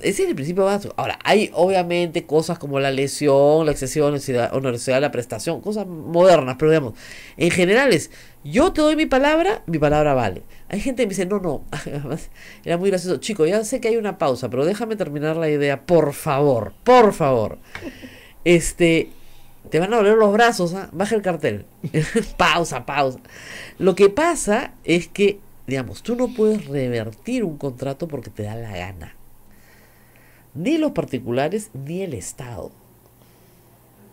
S2: Ese es el principio básico. Ahora, hay obviamente cosas como la lesión, la excesiva honestidad, de la prestación, cosas modernas, pero digamos, en general yo te doy mi palabra, mi palabra vale. Hay gente que me dice, no, no, era muy gracioso. Chico, ya sé que hay una pausa, pero déjame terminar la idea, por favor, por favor. Este, te van a doler los brazos, ¿ah? baja el cartel. pausa, pausa. Lo que pasa es que digamos, tú no puedes revertir un contrato porque te da la gana. Ni los particulares ni el Estado.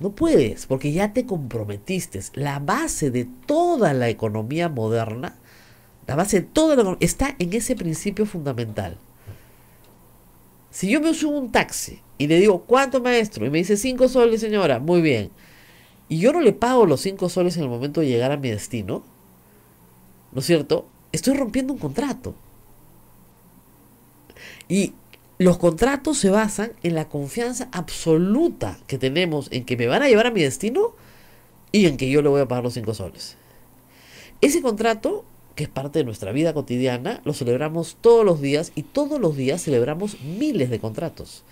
S2: No puedes, porque ya te comprometiste. La base de toda la economía moderna, la base de toda la economía, está en ese principio fundamental. Si yo me subo un taxi y le digo, ¿cuánto maestro? Y me dice, cinco soles, señora, muy bien. Y yo no le pago los cinco soles en el momento de llegar a mi destino, ¿no es cierto? estoy rompiendo un contrato. Y los contratos se basan en la confianza absoluta que tenemos en que me van a llevar a mi destino y en que yo le voy a pagar los cinco soles. Ese contrato, que es parte de nuestra vida cotidiana, lo celebramos todos los días y todos los días celebramos miles de contratos.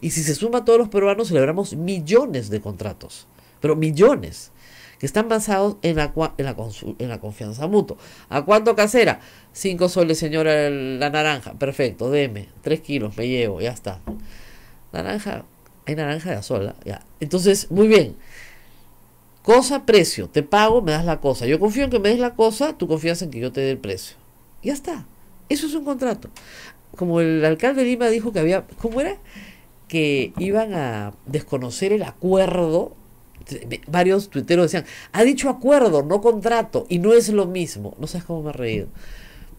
S2: Y si se suma a todos los peruanos, celebramos millones de contratos. Pero millones que están basados en la, en la, confianza mutua. ¿A cuánto casera? Cinco soles, señora, la naranja. Perfecto, deme. Tres kilos, me llevo, ya está. Naranja, hay naranja de sola, ya. Entonces, muy bien. Cosa, precio. Te pago, me das la cosa. Yo confío en que me des la cosa, tú confías en que yo te dé el precio. Ya está. Eso es un contrato. Como el alcalde de Lima dijo que había. ¿Cómo era? Que iban a desconocer el acuerdo varios tuiteros decían, ha dicho acuerdo, no contrato, y no es lo mismo. No sabes cómo me he reído.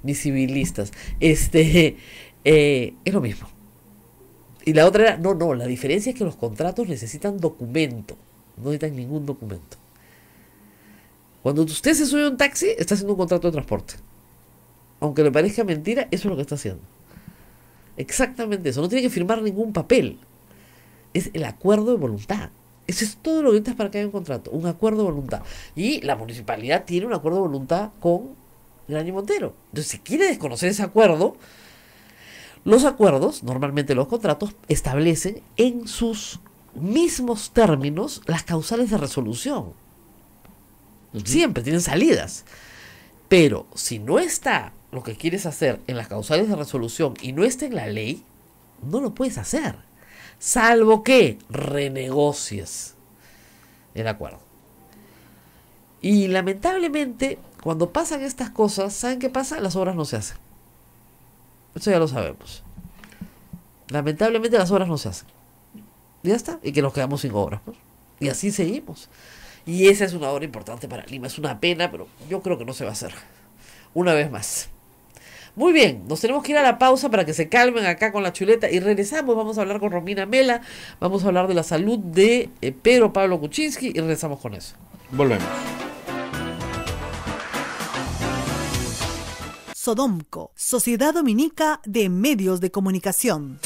S2: Mis civilistas. Este, eh, es lo mismo. Y la otra era, no, no, la diferencia es que los contratos necesitan documento, no necesitan ningún documento. Cuando usted se sube a un taxi, está haciendo un contrato de transporte. Aunque le parezca mentira, eso es lo que está haciendo. Exactamente eso. No tiene que firmar ningún papel. Es el acuerdo de voluntad. Eso es todo lo que necesitas para que haya un contrato, un acuerdo de voluntad. Y la municipalidad tiene un acuerdo de voluntad con y Montero. Entonces, si quiere desconocer ese acuerdo, los acuerdos, normalmente los contratos, establecen en sus mismos términos las causales de resolución. Siempre tienen salidas. Pero si no está lo que quieres hacer en las causales de resolución y no está en la ley, no lo puedes hacer salvo que renegocies el acuerdo. Y lamentablemente, cuando pasan estas cosas, ¿saben qué pasa? Las obras no se hacen. Eso ya lo sabemos. Lamentablemente las obras no se hacen. Ya está. Y que nos quedamos sin obras. Y así seguimos. Y esa es una obra importante para Lima. Es una pena, pero yo creo que no se va a hacer. Una vez más. Muy bien, nos tenemos que ir a la pausa para que se calmen acá con la chuleta y regresamos. Vamos a hablar con Romina Mela, vamos a hablar de la salud de eh, Pedro Pablo Kuczynski y regresamos con eso. Volvemos. Sodomco, Sociedad Dominica de Medios de Comunicación.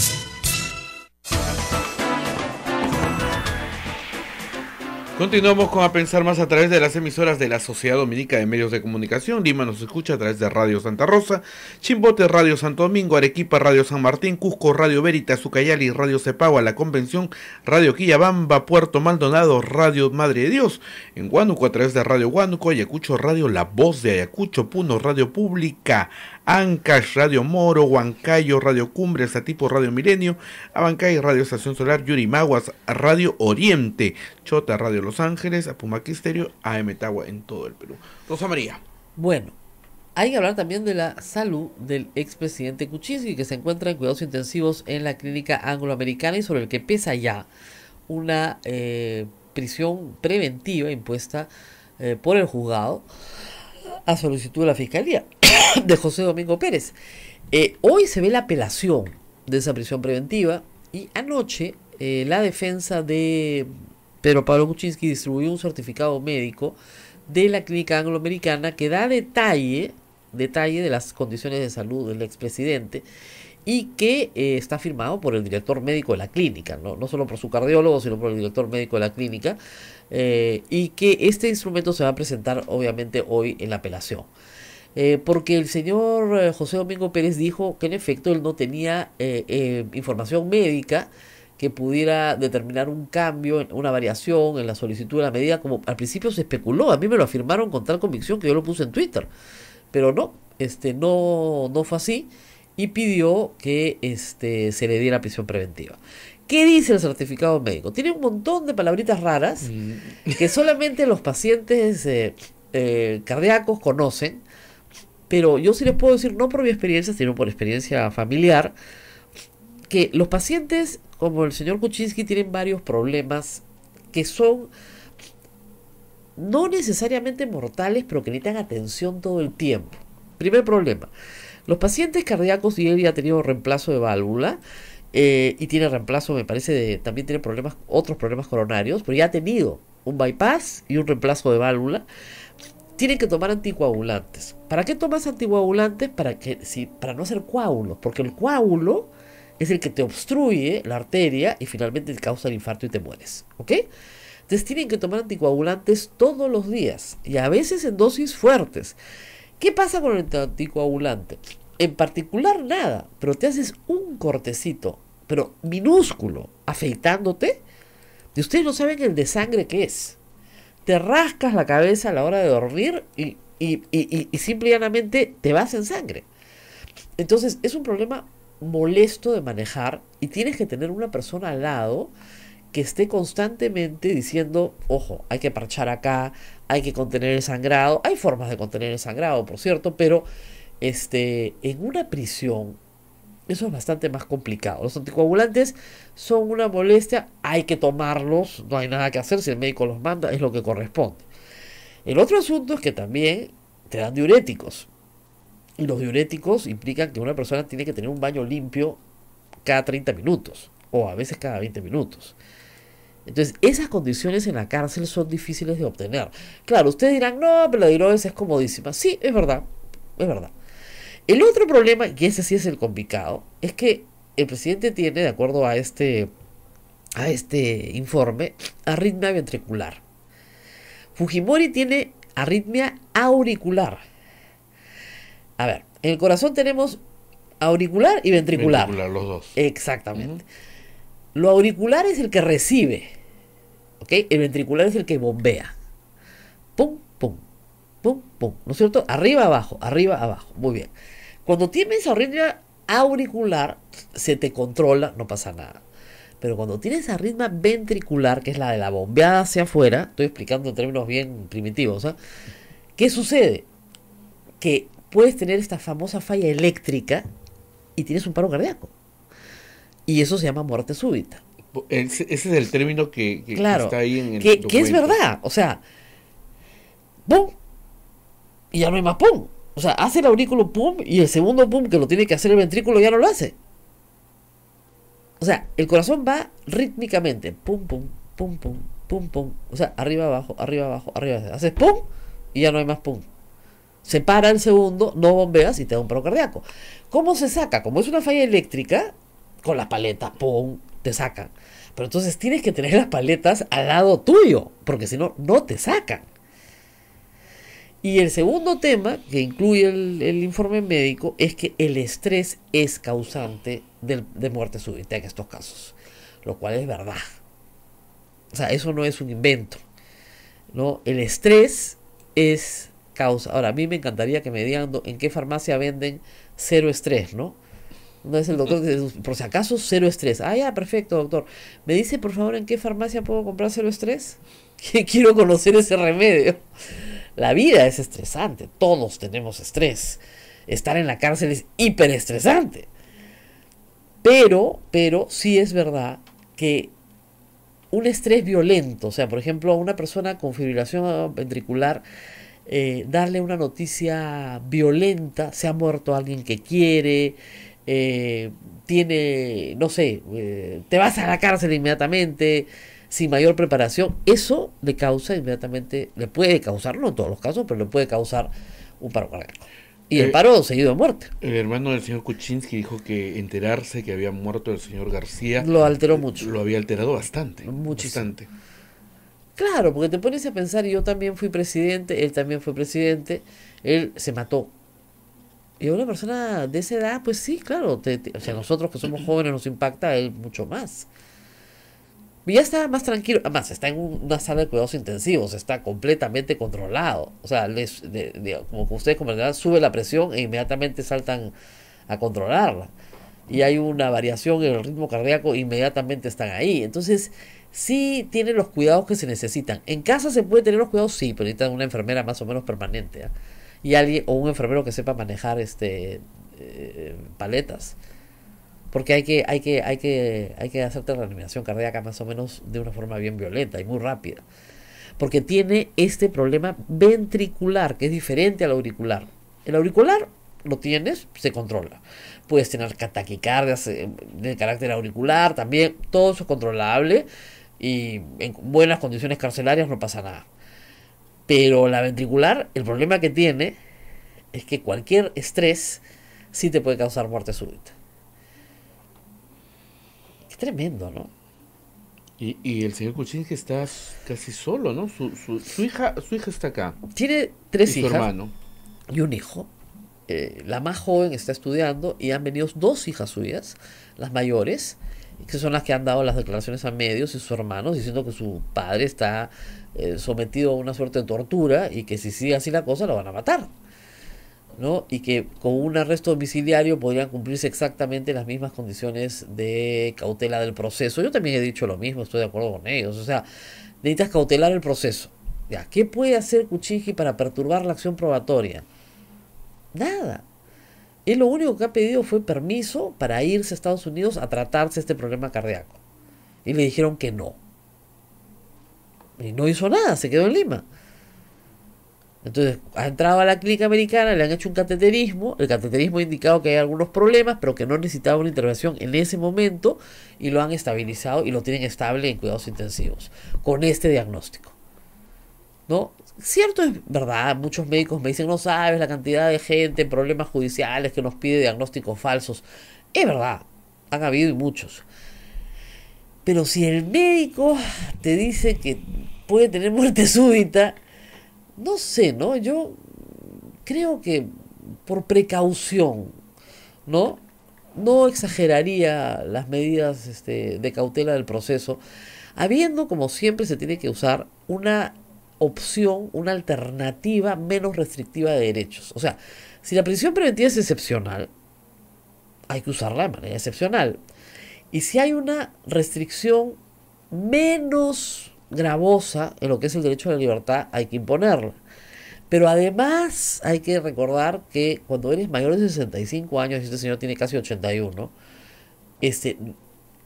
S1: Continuamos con A Pensar Más a través de las emisoras de la Sociedad Dominica de Medios de Comunicación. Lima nos escucha a través de Radio Santa Rosa, Chimbote Radio Santo Domingo, Arequipa Radio San Martín, Cusco Radio Verita, Zucayali, Radio Cepagua, La Convención, Radio Quillabamba, Puerto Maldonado, Radio Madre de Dios. En Huánuco a través de Radio Huánuco, Ayacucho Radio La Voz de Ayacucho, Puno Radio Pública, Ancash, Radio Moro, Huancayo, Radio Cumbre, tipo Radio Milenio, Abancay, Radio Estación Solar, Yurimaguas, Radio Oriente, Chota, Radio Los Ángeles, Apumaquisterio, AM Tagua en todo el Perú.
S2: Rosa María. Bueno, hay que hablar también de la salud del expresidente Kuczynski, que se encuentra en cuidados intensivos en la clínica angloamericana y sobre el que pesa ya una eh, prisión preventiva impuesta eh, por el juzgado a solicitud de la fiscalía. de José Domingo Pérez. Eh, hoy se ve la apelación de esa prisión preventiva y anoche eh, la defensa de Pedro Pablo Kuczynski distribuyó un certificado médico de la clínica angloamericana que da detalle, detalle de las condiciones de salud del expresidente y que eh, está firmado por el director médico de la clínica, ¿no? solo por su cardiólogo, sino por el director médico de la clínica, y que este instrumento se va a presentar obviamente hoy en la apelación. Eh, porque el señor eh, José Domingo Pérez dijo que en efecto él no tenía eh, información médica que pudiera determinar un cambio, una variación en la solicitud de la medida, como al principio se especuló, a mí me lo afirmaron con tal convicción que yo lo puse en Twitter, pero no, este, no, no fue así y pidió que este, se le diera prisión preventiva. ¿Qué dice el certificado médico? Tiene un montón de palabritas raras mm. que solamente los pacientes cardíacos conocen pero yo sí les puedo decir, no por mi experiencia, sino por experiencia familiar, que los pacientes, como el señor Kuczynski, tienen varios problemas que son no necesariamente mortales, pero que necesitan atención todo el tiempo. Primer problema. Los pacientes cardíacos, y él ya ha tenido reemplazo de válvula, eh, y tiene reemplazo, me parece, también tiene problemas, otros problemas coronarios, pero ya ha tenido un bypass y un reemplazo de válvula tienen que tomar anticoagulantes. ¿Para qué tomas anticoagulantes? Para, que, si, para no hacer coágulos, porque el coágulo es el que te obstruye la arteria y finalmente te causa el infarto y te mueres. ¿Ok? Entonces tienen que tomar anticoagulantes todos los días y a veces en dosis fuertes. ¿Qué pasa con el anticoagulante? En particular nada, pero te haces un cortecito, pero minúsculo, afeitándote. Y ustedes no saben el de sangre que es te rascas la cabeza a la hora de dormir y, y, y, y simplemente te vas en sangre. Entonces es un problema molesto de manejar y tienes que tener una persona al lado que esté constantemente diciendo, ojo, hay que parchar acá, hay que contener el sangrado. Hay formas de contener el sangrado, por cierto, pero este, en una prisión eso es bastante más complicado. Los anticoagulantes son una molestia, hay que tomarlos, no hay nada que hacer, si el médico los manda, es lo que corresponde. El otro asunto es que también te dan diuréticos. Y los diuréticos implican que una persona tiene que tener un baño limpio cada 30 minutos o a veces cada 20 minutos. Entonces, esas condiciones en la cárcel son difíciles de obtener. Claro, ustedes dirán, no, pero la diuresis es comodísima. Sí, es verdad, es verdad. El otro problema, y ese sí es el complicado, es que el presidente tiene, de acuerdo a este, a este informe, arritmia ventricular. Fujimori tiene arritmia auricular. A ver, en el corazón tenemos auricular y ventricular. los dos. Exactamente. Lo auricular es el que recibe, ¿ok? El ventricular es el que bombea. Pum, pum, pum, pum, ¿no es cierto? Arriba, abajo, arriba, abajo. Muy bien. Cuando tienes arritmia auricular, se te controla, no pasa nada. Pero cuando tienes arritmia ventricular, que es la de la bombeada hacia afuera, estoy explicando en términos bien primitivos, ¿ah? ¿qué sucede? Que puedes tener esta famosa falla eléctrica y tienes un paro cardíaco. Y eso se llama muerte súbita.
S1: Ese, es el término que, está ahí en el que, que es verdad. O
S2: sea, ¡pum! Y ya hay más ¡pum! O sea, hace el aurículo pum y el segundo pum que lo tiene que hacer el ventrículo ya no lo hace. O sea, el corazón va rítmicamente. Pum, pum, pum, pum, pum, pum. O sea, arriba, abajo, arriba, abajo, arriba. Haces pum y ya no hay más pum. Se para el segundo, no bombeas y te da un paro cardíaco. ¿Cómo se saca? Como es una falla eléctrica, con la paleta, pum, te sacan. Pero entonces tienes que tener las paletas al lado tuyo, porque si no, no te sacan. Y el segundo tema que incluye el, informe médico es que el estrés es causante de, muerte súbita en estos casos, lo cual es verdad. O sea, eso no es un invento. ¿no? El estrés es causa. Ahora, a mí me encantaría que me digan en qué farmacia venden cero estrés, ¿no? No es el doctor que dice, por si acaso, cero estrés. Ah, ya, perfecto, doctor. ¿Me dice, por favor, en qué farmacia puedo comprar cero estrés? Que quiero conocer ese remedio. La vida es estresante, todos tenemos estrés. Estar en la cárcel es hiperestresante. Pero, pero sí es verdad que un estrés violento, o sea, por ejemplo, a una persona con fibrilación ventricular, eh, darle una noticia violenta, se ha muerto alguien que quiere, eh, tiene, no sé, eh, te vas a la cárcel inmediatamente, sin mayor preparación, eso le causa inmediatamente, le puede causar, no en todos los casos, pero le puede causar un paro cardíaco.
S1: Y el, eh, paro seguido de muerte. El hermano del señor Kuczynski dijo que enterarse que había muerto el señor García. Lo alteró mucho. Lo había alterado bastante. Muchísimo. Bastante.
S2: Claro, porque te pones a pensar, yo también fui presidente, él también fue presidente, él se mató. Y a una persona de esa edad, pues sí, claro, o sea, nosotros que somos jóvenes nos impacta él mucho más ya está más tranquilo. Además, está en una sala de cuidados intensivos, está completamente controlado. O sea, les, de, como ustedes comprenderán, sube la presión e inmediatamente saltan a controlarla. Y hay una variación en el ritmo cardíaco, inmediatamente están ahí. Entonces, sí tiene los cuidados que se necesitan. En casa se puede tener los cuidados, sí, pero necesitan una enfermera más o menos permanente. ¿ah? Y alguien, o un enfermero que sepa manejar este eh, paletas porque hay que, hay que, hay que, hay que hacerte reanimación cardíaca más o menos de una forma bien violenta y muy rápida. Porque tiene este problema ventricular, que es diferente al auricular. El auricular lo tienes, se controla. Puedes tener cataquicardias eh, de carácter auricular, también todo eso es controlable y en buenas condiciones carcelarias no pasa nada. Pero la ventricular, el problema que tiene es que cualquier estrés sí te puede causar muerte súbita tremendo, ¿no?
S1: Y, el señor que está casi solo, ¿no? Su, hija,
S2: su hija está acá. Tiene tres hijas. Y un hijo. Eh, la más joven está estudiando y han venido dos hijas suyas, las mayores, que son las que han dado las declaraciones a medios y sus hermanos diciendo que su padre está eh, sometido a una suerte de tortura y que si sigue así la cosa lo van a matar. ¿no? y que con un arresto domiciliario podrían cumplirse exactamente las mismas condiciones de cautela del proceso. Yo también he dicho lo mismo, estoy de acuerdo con ellos. O sea, necesitas cautelar el proceso. Ya, ¿Qué puede hacer Kuchinji para perturbar la acción probatoria? Nada. Él lo único que ha pedido fue permiso para irse a Estados Unidos a tratarse este problema cardíaco. Y le dijeron que no. Y no hizo nada, se quedó en Lima. Entonces, ha entrado a la clínica americana, le han hecho un cateterismo. El cateterismo ha indicado que hay algunos problemas, pero que no necesitaba una intervención en ese momento y lo han estabilizado y lo tienen estable en cuidados intensivos con este diagnóstico. ¿No? Cierto es verdad, muchos médicos me dicen, no sabes la cantidad de gente, problemas judiciales que nos pide diagnósticos falsos. Es verdad, han habido muchos. Pero si el médico te dice que puede tener muerte súbita no sé, ¿no? Yo creo que por precaución, ¿no? No exageraría las medidas este, de cautela del proceso, habiendo, como siempre, se tiene que usar una opción, una alternativa menos restrictiva de derechos. O sea, si la prisión preventiva es excepcional, hay que usarla de manera excepcional. Y si hay una restricción menos gravosa en lo que es el derecho a la libertad hay que imponerla. Pero además hay que recordar que cuando eres mayor de 65 años, este señor tiene casi 81, este,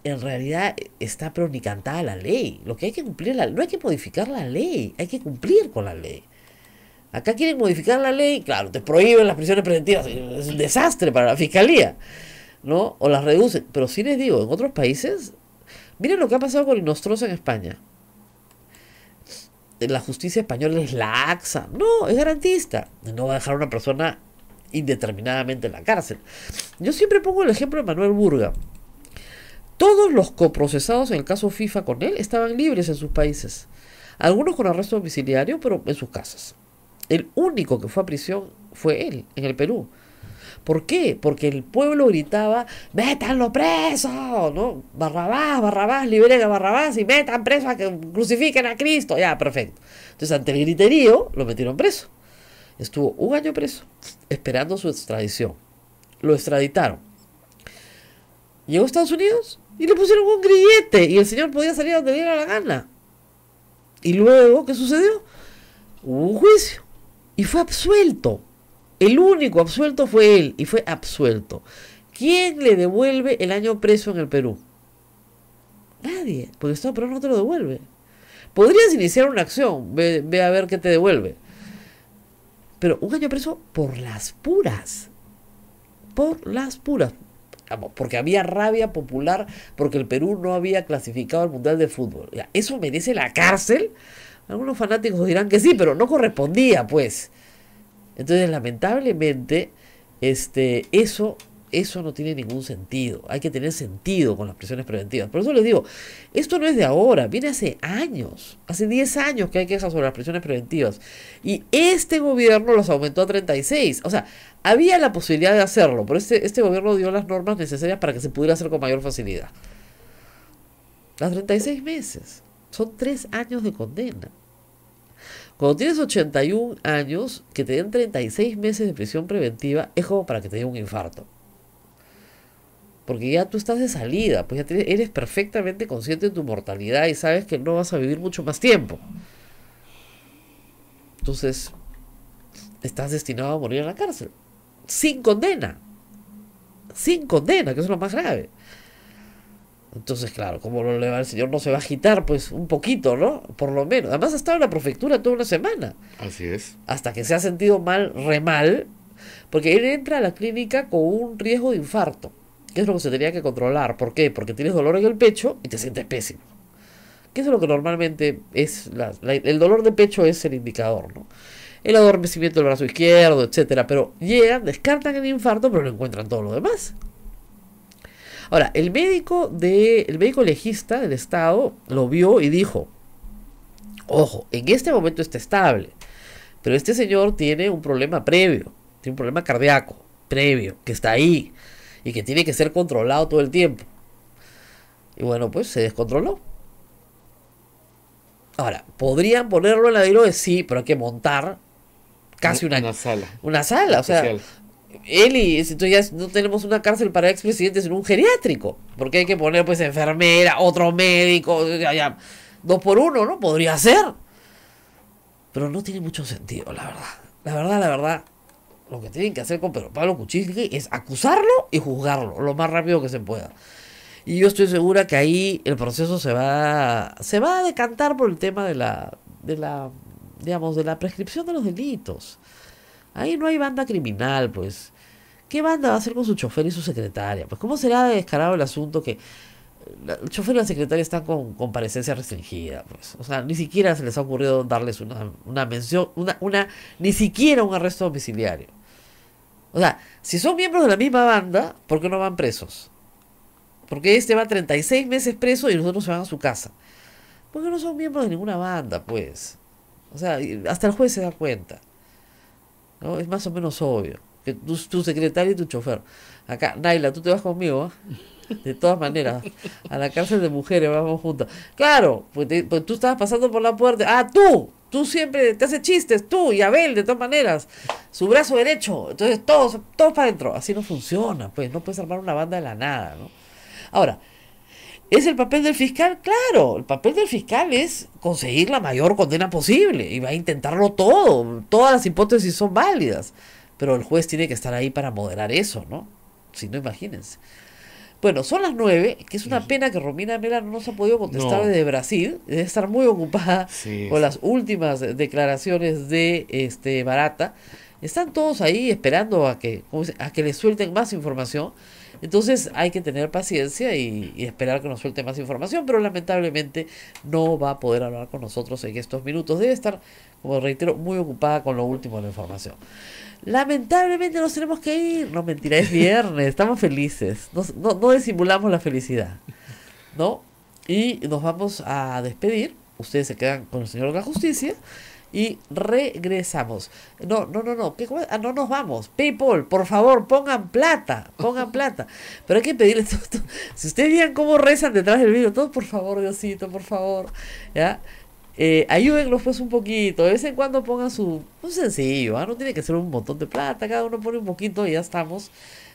S2: en realidad está pero la ley. Lo que hay que cumplir, no hay que modificar la ley, hay que cumplir con la ley. Acá quieren modificar la ley, claro, te prohíben las prisiones preventivas, es un desastre para la fiscalía, ¿no? O las reducen. Pero si les digo, en otros países, miren lo que ha pasado con Inostrosa en España la justicia española es laxa, No, es garantista. No va a dejar a una persona indeterminadamente en la cárcel. Yo siempre pongo el ejemplo de Manuel Burga. Todos los coprocesados en el caso FIFA con él estaban libres en sus países. Algunos con arresto domiciliario, pero en sus casas. El único que fue a prisión fue él, en el Perú. ¿Por qué? Porque el pueblo gritaba, métanlo preso, ¿no? Barrabás, Barrabás, liberen a Barrabás y metan preso a que crucifiquen a Cristo. Ya, perfecto. Entonces, ante el griterío, lo metieron preso. Estuvo un año preso, esperando su extradición. Lo extraditaron. Llegó a Estados Unidos y le pusieron un grillete y el señor podía salir donde le diera la gana. Y luego, ¿qué sucedió? Hubo un juicio y fue absuelto. El único absuelto fue él y fue absuelto. ¿Quién le devuelve el año preso en el Perú? Nadie, porque el Estado no te lo devuelve. Podrías iniciar una acción, ve, a ver qué te devuelve. Pero un año preso por las puras. Por las puras. Porque había rabia popular, porque el Perú no había clasificado al Mundial de Fútbol. ¿Eso merece la cárcel? Algunos fanáticos dirán que sí, pero no correspondía, pues. Entonces, lamentablemente, este, eso, eso no tiene ningún sentido. Hay que tener sentido con las prisiones preventivas. Por eso les digo, esto no es de ahora, viene hace años, hace 10 años que hay quejas sobre las prisiones preventivas. Y este gobierno los aumentó a 36. O sea, había la posibilidad de hacerlo, pero este, este gobierno dio las normas necesarias para que se pudiera hacer con mayor facilidad. Las 36 meses. Son tres años de condena. Cuando tienes 81 años, que te den 36 meses de prisión preventiva, es como para que te dé un infarto. Porque ya tú estás de salida, pues ya eres perfectamente consciente de tu mortalidad y sabes que no vas a vivir mucho más tiempo. Entonces, estás destinado a morir en la cárcel. Sin condena. Sin condena, que es lo más grave. Entonces, claro, como lo le va el señor, no se va a agitar, pues un poquito, ¿no? Por lo menos. Además, ha estado en la prefectura toda una semana. Así es. Hasta que se ha sentido mal, re mal, porque él entra a la clínica con un riesgo de infarto, que es lo que se tenía que controlar. ¿Por qué? Porque tienes dolor en el pecho y te sientes pésimo. Que es lo que normalmente es. el dolor de pecho es el indicador, ¿no? El adormecimiento del brazo izquierdo, etcétera. Pero llegan, descartan el infarto, pero no encuentran todo lo demás. Ahora, el médico, de, el médico legista del Estado lo vio y dijo, ojo, en este momento está estable, pero este señor tiene un problema previo, tiene un problema cardíaco previo, que está ahí y que tiene que ser controlado todo el tiempo. Y bueno, pues se descontroló. Ahora, ¿podrían ponerlo en la de Sí, pero hay que montar casi una, sala. Una sala, o sea, Eli, entonces ya no tenemos una cárcel para expresidentes, en un geriátrico. Porque hay que poner pues enfermera, otro médico, dos por uno, ¿no? Podría ser. Pero no tiene mucho sentido, la verdad. La verdad, la verdad. Lo que tienen que hacer con Pedro Pablo Kuczynski es acusarlo y juzgarlo lo más rápido que se pueda. Y yo estoy segura que ahí el proceso se va, se va a decantar por el tema de la, de la, digamos, de la prescripción de los delitos. Ahí no hay banda criminal, pues. ¿Qué banda va a hacer con su chofer y su secretaria? Pues, ¿cómo será descarado el asunto que eh, el chofer y la secretaria están con comparecencia restringida? Pues, o sea, ni siquiera se les ha ocurrido darles una, mención, una, una, ni siquiera un arresto domiciliario. O sea, si son miembros de la misma banda, ¿por qué no van presos? Porque este va 36 meses preso y los otros se van a su casa. Porque no son miembros de ninguna banda, pues. O sea, hasta el juez se da cuenta. ¿no? Es más o menos obvio. Que tu, tu secretaria y tu chofer. Acá, Naila, tú te vas conmigo, ¿eh? De todas maneras, a la cárcel de mujeres vamos juntos Claro, pues, pues, tú estabas pasando por la puerta. Ah, tú, tú siempre te haces chistes, tú y Abel, de todas maneras, su brazo derecho, entonces todos, todos para adentro, así no funciona, pues no puedes armar una banda de la nada, ¿no? Ahora, ¿Es el papel del fiscal? Claro, el papel del fiscal es conseguir la mayor condena posible y va a intentarlo todo. Todas las hipótesis son válidas, pero el juez tiene que estar ahí para moderar eso, ¿no? Si no, imagínense. Bueno, son las nueve, que es una pena que Romina Mela no se ha podido contestar desde Brasil. Debe estar muy ocupada con las últimas declaraciones de este Barata. Están todos ahí esperando a que, a que les suelten más información. Entonces hay que tener paciencia y, esperar que nos suelte más información, pero lamentablemente no va a poder hablar con nosotros en estos minutos. Debe estar, como reitero, muy ocupada con lo último de la información. Lamentablemente nos tenemos que ir. No, mentira, es viernes, estamos felices. no, no disimulamos la felicidad. ¿No? Y nos vamos a despedir. Ustedes se quedan con el Señor de la Justicia y regresamos. No, no, no, no. Ah, no nos vamos. People, por favor, pongan plata. Pongan plata. Pero hay que pedirles todo, Si ustedes vean cómo rezan detrás del vídeo, todo, por favor, Diosito, por favor. ¿Ya? Eh, ayúdenlos pues un poquito, de vez en cuando pongan su, un sencillo, ¿ah? no tiene que ser un montón de plata, cada uno pone un poquito y ya estamos.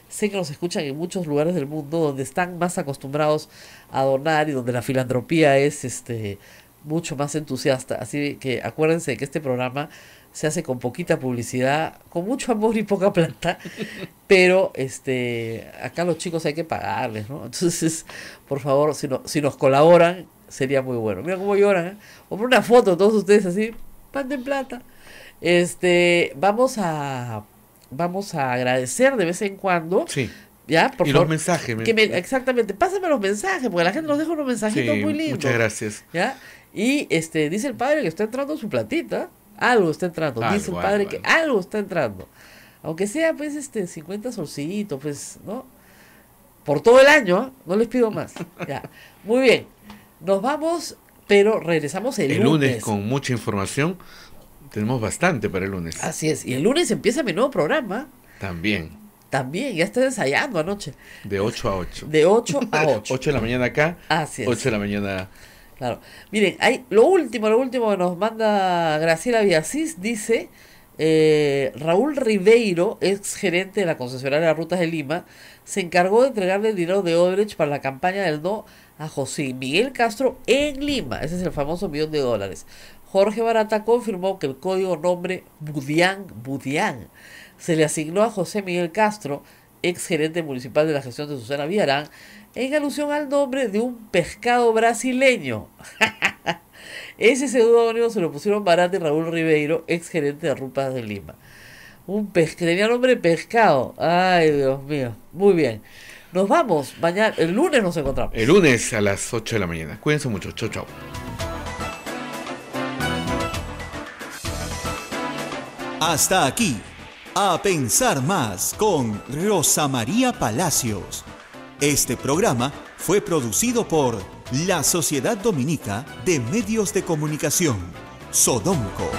S2: Sé que nos escuchan en muchos lugares del mundo donde están más acostumbrados a donar y donde la filantropía es este mucho más entusiasta. Así que acuérdense que este programa se hace con poquita publicidad, con mucho amor y poca plata, pero este acá los chicos hay que pagarles, ¿no? Entonces, por favor, si, no, si nos colaboran, sería muy bueno. Mira cómo lloran, ¿eh? O por una foto, todos ustedes así, pan de plata. Este, vamos a vamos a agradecer de vez en cuando. Sí. ¿Ya? Por y los mensajes. Que exactamente, pásame los mensajes, porque la gente nos deja unos mensajitos muy lindos. Muchas gracias. ¿Ya? Y este, dice el padre que está entrando su platita. Algo está entrando. dice el padre que algo. está entrando. Aunque sea, pues, este, 50 solcitos, pues, ¿no? Por todo el año, no les pido más. ya. Muy bien. Nos vamos, pero regresamos el, el lunes.
S1: con mucha información. Tenemos bastante para el lunes.
S2: Así es. Y el lunes empieza mi nuevo programa. También. También, ya está ensayando anoche. De 8 a 8. De 8 a 8. 8 de la mañana acá. Así es. 8 de la mañana Claro. Miren, hay, lo último, lo último que nos manda Graciela Villasís dice, eh, Raúl Ribeiro, ex gerente de la concesionaria de Rutas de Lima, se encargó de entregarle el dinero de Odebrecht para la campaña del no a José Miguel Castro en Lima. Ese es el famoso millón de dólares. Jorge Barata confirmó que el código nombre Budián Budián se le asignó a José Miguel Castro, ex gerente municipal de la gestión de Susana Villarán, en alusión al nombre de un pescado brasileño. Ese pseudónimo se lo pusieron Barate Raúl Ribeiro, ex gerente de Rupas de Lima. Un pesca, tenía nombre pescado. Ay, Dios mío. Muy bien. Nos vamos. Mañana, el lunes nos encontramos.
S1: El lunes a las 8 de la mañana. Cuídense mucho. Chau, chau. Hasta aquí. A pensar más con Rosa María Palacios. Este programa fue producido por la Sociedad Dominica de Medios de Comunicación, Sodomco.